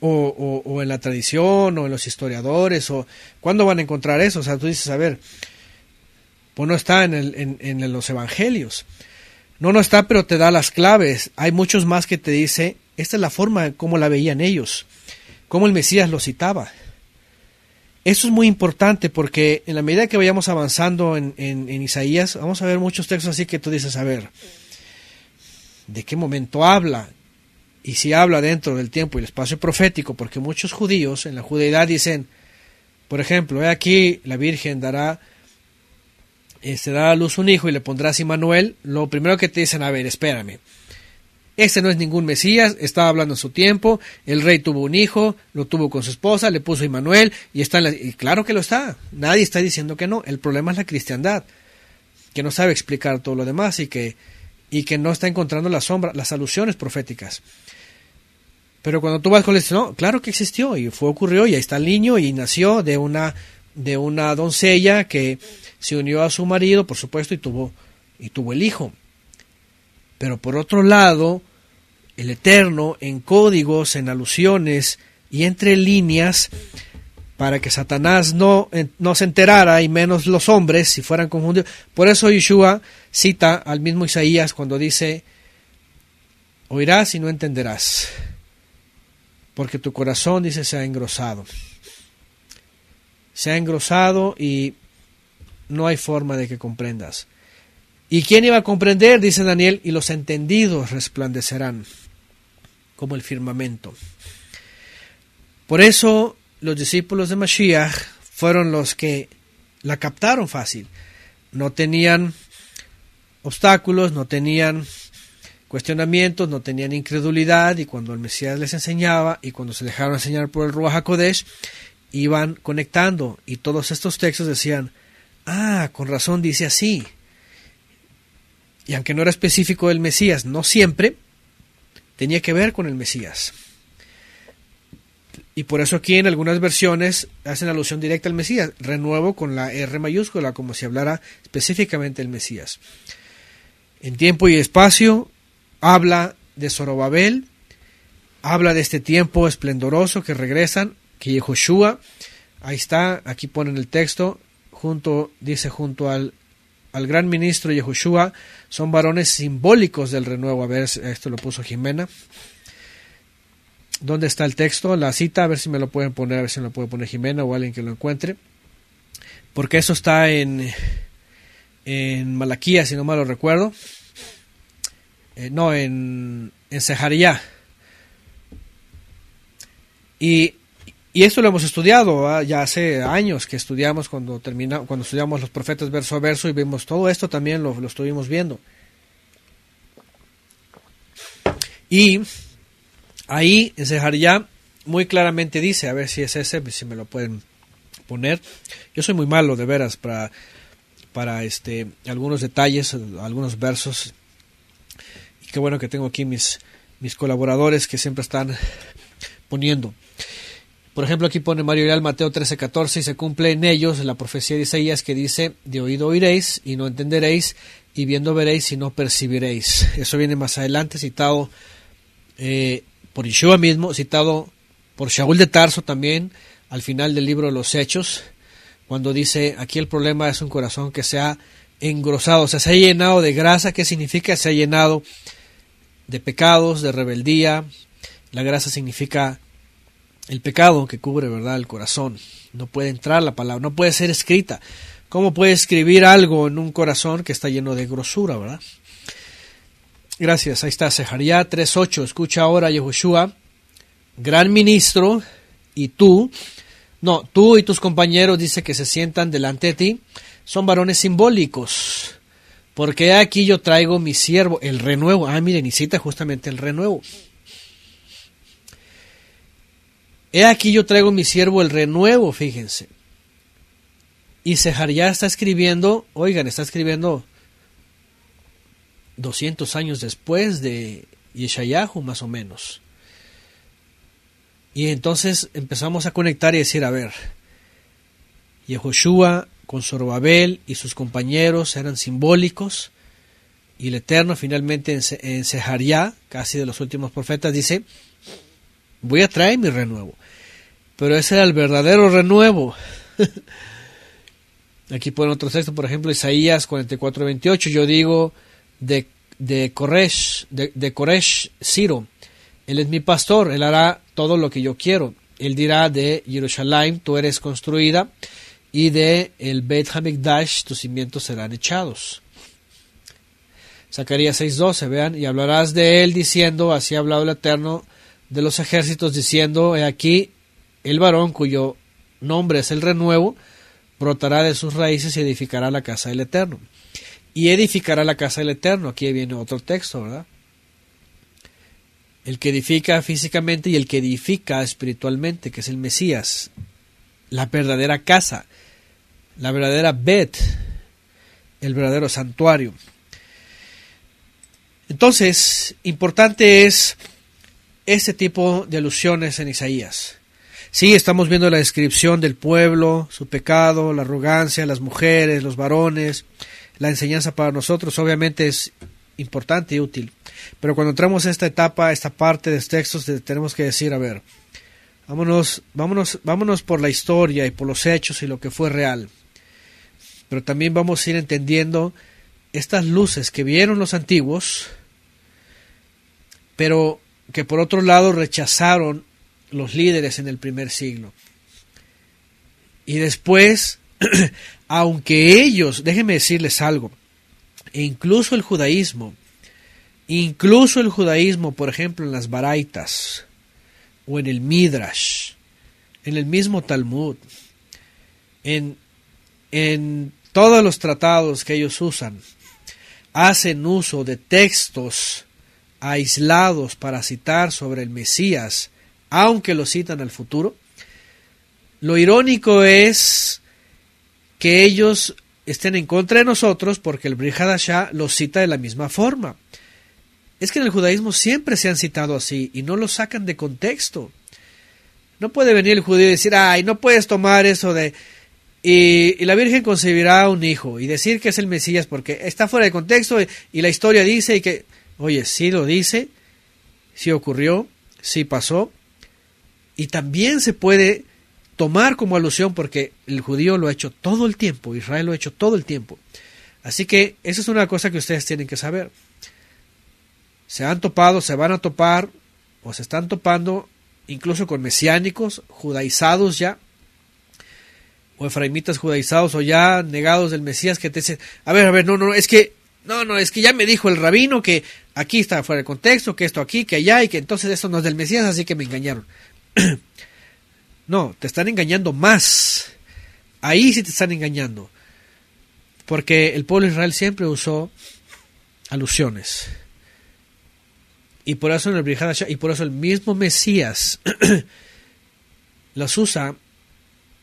o, o, en la tradición o en los historiadores o cuándo van a encontrar eso. O sea, tú dices, a ver, pues no está en, el, en, los evangelios. No, no está, pero te da las claves. Hay muchos más que te dice, esta es la forma como la veían ellos, como el Mesías lo citaba. Eso es muy importante porque en la medida que vayamos avanzando en, en Isaías, vamos a ver muchos textos así que tú dices, a ver, ¿de qué momento habla? y si habla dentro del tiempo y el espacio profético, porque muchos judíos en la judeidad dicen, por ejemplo, he aquí la Virgen dará, se este, dará a luz un hijo y le pondrás Immanuel, lo primero que te dicen, a ver, espérame, este no es ningún Mesías, estaba hablando en su tiempo, el rey tuvo un hijo, lo tuvo con su esposa, le puso Immanuel y está y claro que lo está, nadie está diciendo que no, el problema es la cristiandad, que no sabe explicar todo lo demás y que, y que no está encontrando la sombra, las alusiones proféticas. Pero cuando tú vas con no, claro que existió y fue ocurrió y ahí está el niño y nació de una de una doncella que se unió a su marido, por supuesto, y tuvo y tuvo el hijo. Pero por otro lado, el Eterno en códigos, en alusiones y entre líneas para que Satanás no, no se enterara y menos los hombres si fueran confundidos. Por eso Yeshua cita al mismo Isaías cuando dice, oirás y no entenderás porque tu corazón, dice, se ha engrosado. Se ha engrosado y no hay forma de que comprendas. ¿Y quién iba a comprender? Dice Daniel, y los entendidos resplandecerán como el firmamento. Por eso los discípulos de Mashiach fueron los que la captaron fácil. No tenían obstáculos, no tenían no tenían incredulidad y cuando el Mesías les enseñaba y cuando se dejaron enseñar por el Ruach HaKodesh, iban conectando y todos estos textos decían, ah, con razón dice así. Y aunque no era específico del Mesías, no siempre, tenía que ver con el Mesías. Y por eso aquí en algunas versiones hacen alusión directa al Mesías, renuevo con la R mayúscula, como si hablara específicamente el Mesías. En tiempo y espacio, habla de Zorobabel, habla de este tiempo esplendoroso que regresan, que Yehoshua, ahí está, aquí ponen el texto, junto, dice junto al, al gran ministro Yehoshua, son varones simbólicos del renuevo. A ver, esto lo puso Jimena. ¿Dónde está el texto? La cita, a ver si me lo pueden poner, a ver si me lo puede poner Jimena o alguien que lo encuentre. Porque eso está en, en Malaquía, si no mal lo recuerdo. Eh, no, en, en Y, esto lo hemos estudiado, ya hace años que estudiamos cuando, cuando estudiamos los profetas verso a verso y vimos todo esto también lo, estuvimos viendo. Y ahí en ya muy claramente dice, a ver si es ese, si me lo pueden poner. Yo soy muy malo de veras para, para este, algunos detalles, algunos versos qué bueno que tengo aquí mis, mis colaboradores que siempre están poniendo. Por ejemplo, aquí pone Mario Real Mateo 13, 14, y se cumple en ellos la profecía de Isaías que dice, de oído oiréis y no entenderéis, y viendo veréis y no percibiréis. Eso viene más adelante, citado eh, por Yeshua mismo, citado por Shaul de Tarso también, al final del libro de los Hechos, cuando dice, aquí el problema es un corazón que se ha engrosado, o sea, se ha llenado de grasa, ¿qué significa? Se ha llenado de pecados, de rebeldía. La gracia significa el pecado que cubre, ¿verdad?, el corazón. No puede entrar la palabra, no puede ser escrita. ¿Cómo puede escribir algo en un corazón que está lleno de grosura, verdad? Gracias, ahí está, tres 3.8. Escucha ahora, Yehoshua, gran ministro, y tú, no, tú y tus compañeros dice que se sientan delante de ti, son varones simbólicos porque aquí yo traigo mi siervo, el renuevo. Ah, miren, y cita justamente el renuevo. He aquí yo traigo mi siervo el renuevo, fíjense. Y ya está escribiendo, oigan, está escribiendo 200 años después de Yeshayahu, más o menos. Y entonces empezamos a conectar y decir, a ver, Yehoshua con Zorobabel y sus compañeros eran simbólicos y el Eterno finalmente en Sejaría, casi de los últimos profetas, dice, voy a traer mi renuevo. Pero ese era el verdadero renuevo. Aquí ponen otro texto, por ejemplo, Isaías 44.28, yo digo de, de Koresh, de, de Koresh Ciro, él es mi pastor, él hará todo lo que yo quiero. Él dirá de Jerusalén, tú eres construida y de el Beit Hamikdash tus cimientos serán echados. Zacarías 6:12, vean, y hablarás de él diciendo, así ha hablado el Eterno de los ejércitos, diciendo, he aquí el varón cuyo nombre es el renuevo, brotará de sus raíces y edificará la casa del Eterno. Y edificará la casa del Eterno, aquí viene otro texto, ¿verdad? El que edifica físicamente y el que edifica espiritualmente, que es el Mesías, la verdadera casa, la verdadera Bet, el verdadero santuario. Entonces, importante es este tipo de alusiones en Isaías. Sí, estamos viendo la descripción del pueblo, su pecado, la arrogancia, las mujeres, los varones. La enseñanza para nosotros obviamente es importante y útil. Pero cuando entramos a esta etapa, a esta parte de textos, tenemos que decir, a ver, vámonos, vámonos, vámonos por la historia y por los hechos y lo que fue real pero también vamos a ir entendiendo estas luces que vieron los antiguos, pero que por otro lado rechazaron los líderes en el primer siglo. Y después, aunque ellos, déjenme decirles algo, e incluso el judaísmo, incluso el judaísmo, por ejemplo, en las Baraitas o en el Midrash, en el mismo Talmud, en, en todos los tratados que ellos usan hacen uso de textos aislados para citar sobre el Mesías, aunque lo citan al futuro. Lo irónico es que ellos estén en contra de nosotros porque el ya los cita de la misma forma. Es que en el judaísmo siempre se han citado así y no lo sacan de contexto. No puede venir el judío y decir, ay, no puedes tomar eso de y, la Virgen concebirá un hijo y decir que es el Mesías porque está fuera de contexto y, la historia dice y que, oye, sí lo dice, sí ocurrió, sí pasó y también se puede tomar como alusión porque el judío lo ha hecho todo el tiempo, Israel lo ha hecho todo el tiempo. Así que esa es una cosa que ustedes tienen que saber. Se han topado, se van a topar o se están topando incluso con mesiánicos, judaizados ya, o efraimitas judaizados o ya negados del Mesías que te dicen, a ver, a ver, no, no, es que, no, no, es que ya me dijo el rabino que aquí está fuera de contexto, que esto aquí, que allá y que entonces esto no es del Mesías, así que me engañaron. no, te están engañando más. Ahí sí te están engañando. Porque el pueblo de Israel siempre usó alusiones. Y por eso en el y por eso el mismo Mesías las usa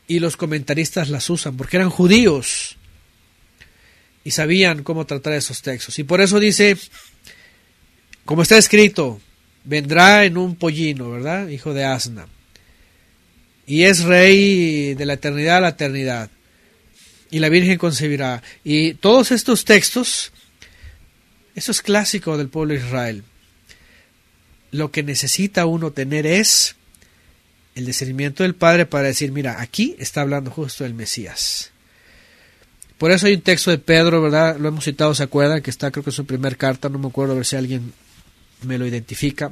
y los comentaristas las usan porque eran judíos y sabían cómo tratar esos textos. Y por eso dice, como está escrito, vendrá en un pollino, ¿verdad? Hijo de asna. Y es rey de la eternidad a la eternidad. Y la Virgen concebirá. Y todos estos textos, eso es clásico del pueblo de Israel. Lo que necesita uno tener es el discernimiento del Padre para decir, mira, aquí está hablando justo del Mesías. Por eso hay un texto de Pedro, ¿verdad? Lo hemos citado, ¿se acuerdan? Que está, creo que es su primera carta, no me acuerdo a ver si alguien me lo identifica.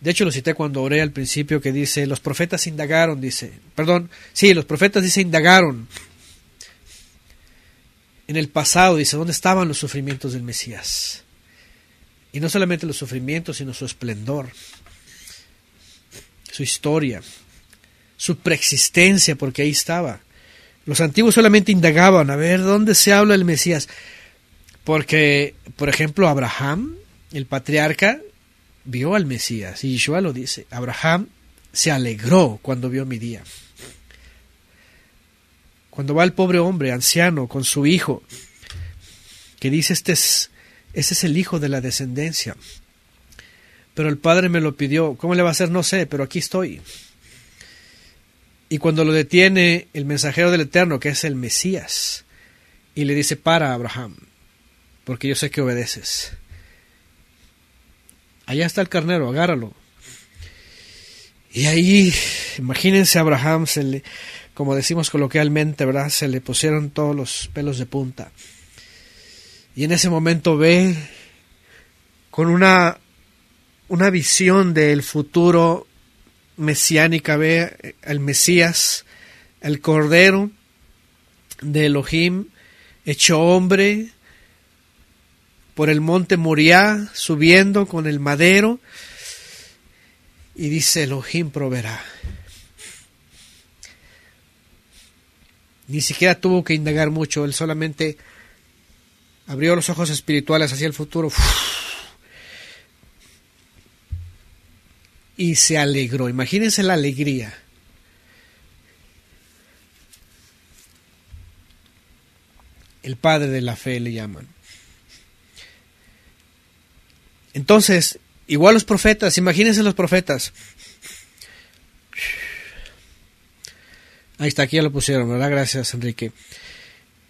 De hecho, lo cité cuando oré al principio, que dice, los profetas indagaron, dice, perdón, sí, los profetas dice, indagaron en el pasado, dice, ¿dónde estaban los sufrimientos del Mesías? Y no solamente los sufrimientos, sino su esplendor su historia, su preexistencia, porque ahí estaba. Los antiguos solamente indagaban a ver dónde se habla el Mesías. Porque, por ejemplo, Abraham, el patriarca, vio al Mesías. Y Yeshua lo dice. Abraham se alegró cuando vio mi día. Cuando va el pobre hombre, anciano, con su hijo, que dice, este es, este es el hijo de la descendencia pero el padre me lo pidió. ¿Cómo le va a hacer? No sé, pero aquí estoy. Y cuando lo detiene el mensajero del Eterno, que es el Mesías, y le dice, para Abraham, porque yo sé que obedeces. Allá está el carnero, agárralo. Y ahí, imagínense a Abraham, se le, como decimos coloquialmente, ¿verdad? Se le pusieron todos los pelos de punta. Y en ese momento ve con una una visión del futuro mesiánica, ve eh, el Mesías, el Cordero de Elohim, hecho hombre, por el monte Moriah, subiendo con el madero, y dice Elohim proveerá. Ni siquiera tuvo que indagar mucho, él solamente abrió los ojos espirituales hacia el futuro. y se alegró. Imagínense la alegría. El padre de la fe le llaman. Entonces, igual los profetas, imagínense los profetas. Ahí está, aquí ya lo pusieron, ¿verdad? Gracias, Enrique.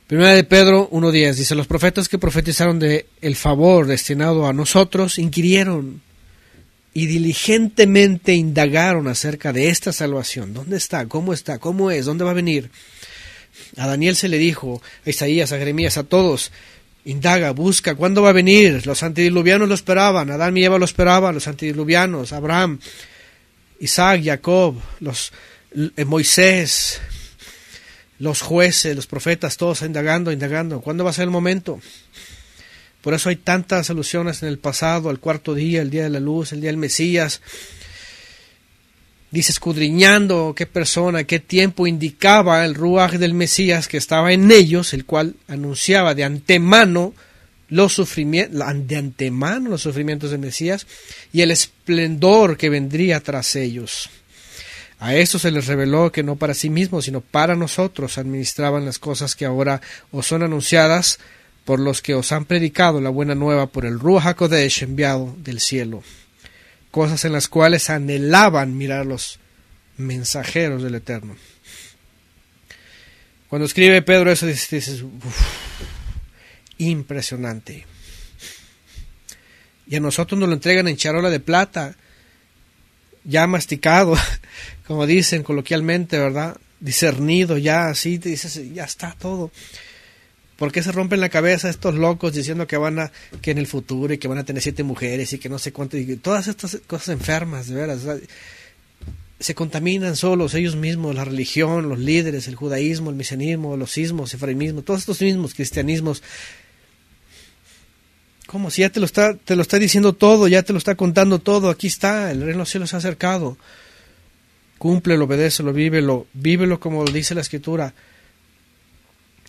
Primera de Pedro 1.10 dice, los profetas que profetizaron de favor destinado a nosotros inquirieron y diligentemente indagaron acerca de esta salvación. ¿Dónde está? ¿Cómo está? ¿Cómo es? ¿Dónde va a venir? A Daniel se le dijo, a Isaías, a Jeremías, a todos, indaga, busca, ¿cuándo va a venir? Los antediluvianos lo esperaban, Adán y Eva lo esperaban, los antediluvianos, Abraham, Isaac, Jacob, los, eh, Moisés, los jueces, los profetas, todos indagando, indagando, ¿cuándo va a ser el momento? Por eso hay tantas alusiones en el pasado, al cuarto día, el día de la luz, el día del Mesías. Dice escudriñando qué persona, qué tiempo indicaba el ruaje del Mesías que estaba en ellos, el cual anunciaba de antemano los sufrimientos, de antemano los sufrimientos del Mesías y el esplendor que vendría tras ellos. A esto se les reveló que no para sí mismos, sino para nosotros administraban las cosas que ahora os son anunciadas por los que os han predicado la buena nueva por el Ruach HaKodesh enviado del cielo, cosas en las cuales anhelaban mirar los mensajeros del Eterno. Cuando escribe Pedro eso dices, impresionante. Y a nosotros nos lo entregan en charola de plata, ya masticado, como dicen coloquialmente, ¿verdad? Discernido ya, así dices, ya está todo. ¿Por qué se rompen la cabeza estos locos diciendo que van a, que en el futuro y que van a tener siete mujeres y que no sé cuánto, y todas estas cosas enfermas, de veras? se contaminan solos ellos mismos, la religión, los líderes, el judaísmo, el misionismo, los sismos, el efraimismo, todos estos mismos cristianismos. ¿Cómo? Si ya te lo, está, te lo está diciendo todo, ya te lo está contando todo, aquí está, el reino de los cielos se ha acercado. Cúmplelo, obedécelo, vívelo, vívelo como dice la escritura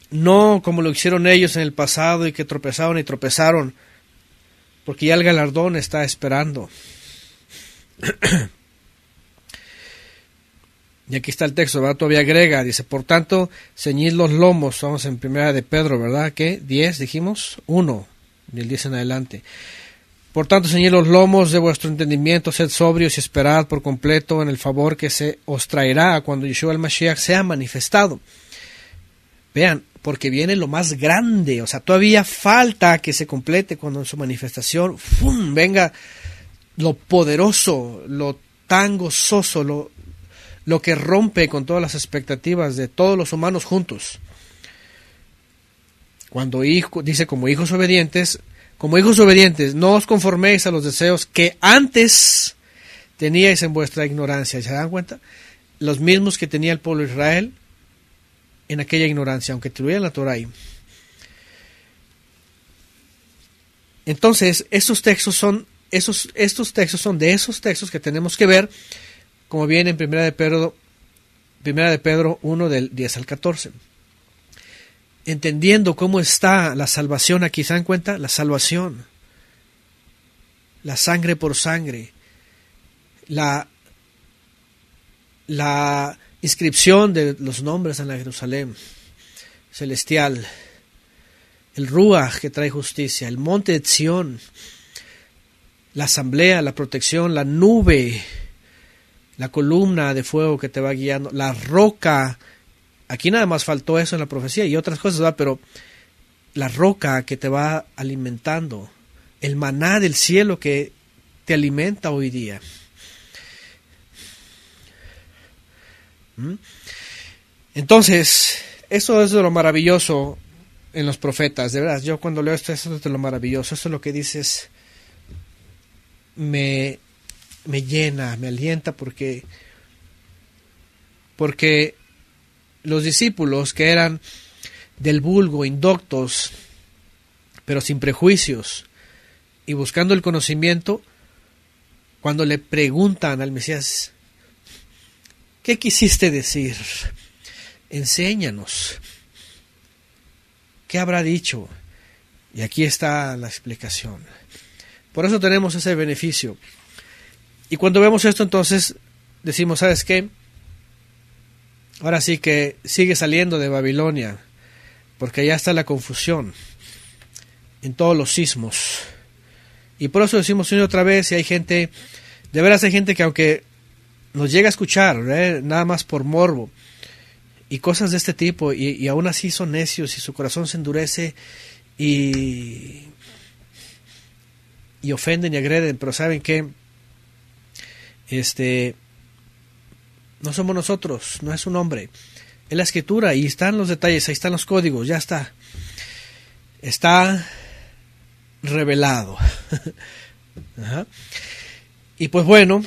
no como lo hicieron ellos en el pasado y que tropezaron y tropezaron, porque ya el galardón está esperando. y aquí está el texto, ¿verdad? Todavía agrega, dice, por tanto, ceñid los lomos, vamos en primera de Pedro, ¿verdad? ¿Qué? 10, dijimos, 1, del 10 en adelante. Por tanto, ceñid los lomos de vuestro entendimiento, sed sobrios y esperad por completo en el favor que se os traerá cuando Yeshua el Mashiach sea manifestado. Vean, porque viene lo más grande, o sea, todavía falta que se complete cuando en su manifestación venga lo poderoso, lo tan gozoso, lo, lo que rompe con todas las expectativas de todos los humanos juntos. Cuando hijo, dice como hijos obedientes, como hijos obedientes, no os conforméis a los deseos que antes teníais en vuestra ignorancia. ¿Se dan cuenta? Los mismos que tenía el pueblo de Israel en aquella ignorancia, aunque tuvieran la Torah ahí. Entonces, estos textos son esos, estos textos son de esos textos que tenemos que ver, como viene en Primera de Pedro, Primera de Pedro 1 del 10 al 14. Entendiendo cómo está la salvación aquí, ¿se dan cuenta? La salvación, la sangre por sangre, la, la inscripción de los nombres en la Jerusalén celestial, el Ruach que trae justicia, el monte de Sion, la asamblea, la protección, la nube, la columna de fuego que te va guiando, la roca. Aquí nada más faltó eso en la profecía y otras cosas, pero la roca que te va alimentando, el maná del cielo que te alimenta hoy día. ¿Mm? Entonces, eso es de lo maravilloso en los profetas, de verdad. Yo cuando leo esto, es de lo maravilloso, eso es lo que dices, me, me llena, me alienta, porque, porque los discípulos que eran del vulgo, indoctos, pero sin prejuicios y buscando el conocimiento, cuando le preguntan al Mesías, ¿Qué quisiste decir? Enséñanos. ¿Qué habrá dicho? Y aquí está la explicación. Por eso tenemos ese beneficio. Y cuando vemos esto, entonces decimos, ¿sabes qué? Ahora sí que sigue saliendo de Babilonia, porque allá está la confusión en todos los sismos. Y por eso decimos una otra vez, y hay gente, de veras hay gente que aunque nos llega a escuchar, ¿eh? nada más por morbo y cosas de este tipo, y, aún así son necios y su corazón se endurece y, y ofenden y agreden, pero saben que este no somos nosotros, no es un hombre, es la escritura y están los detalles, ahí están los códigos, ya está, está revelado. Y pues bueno,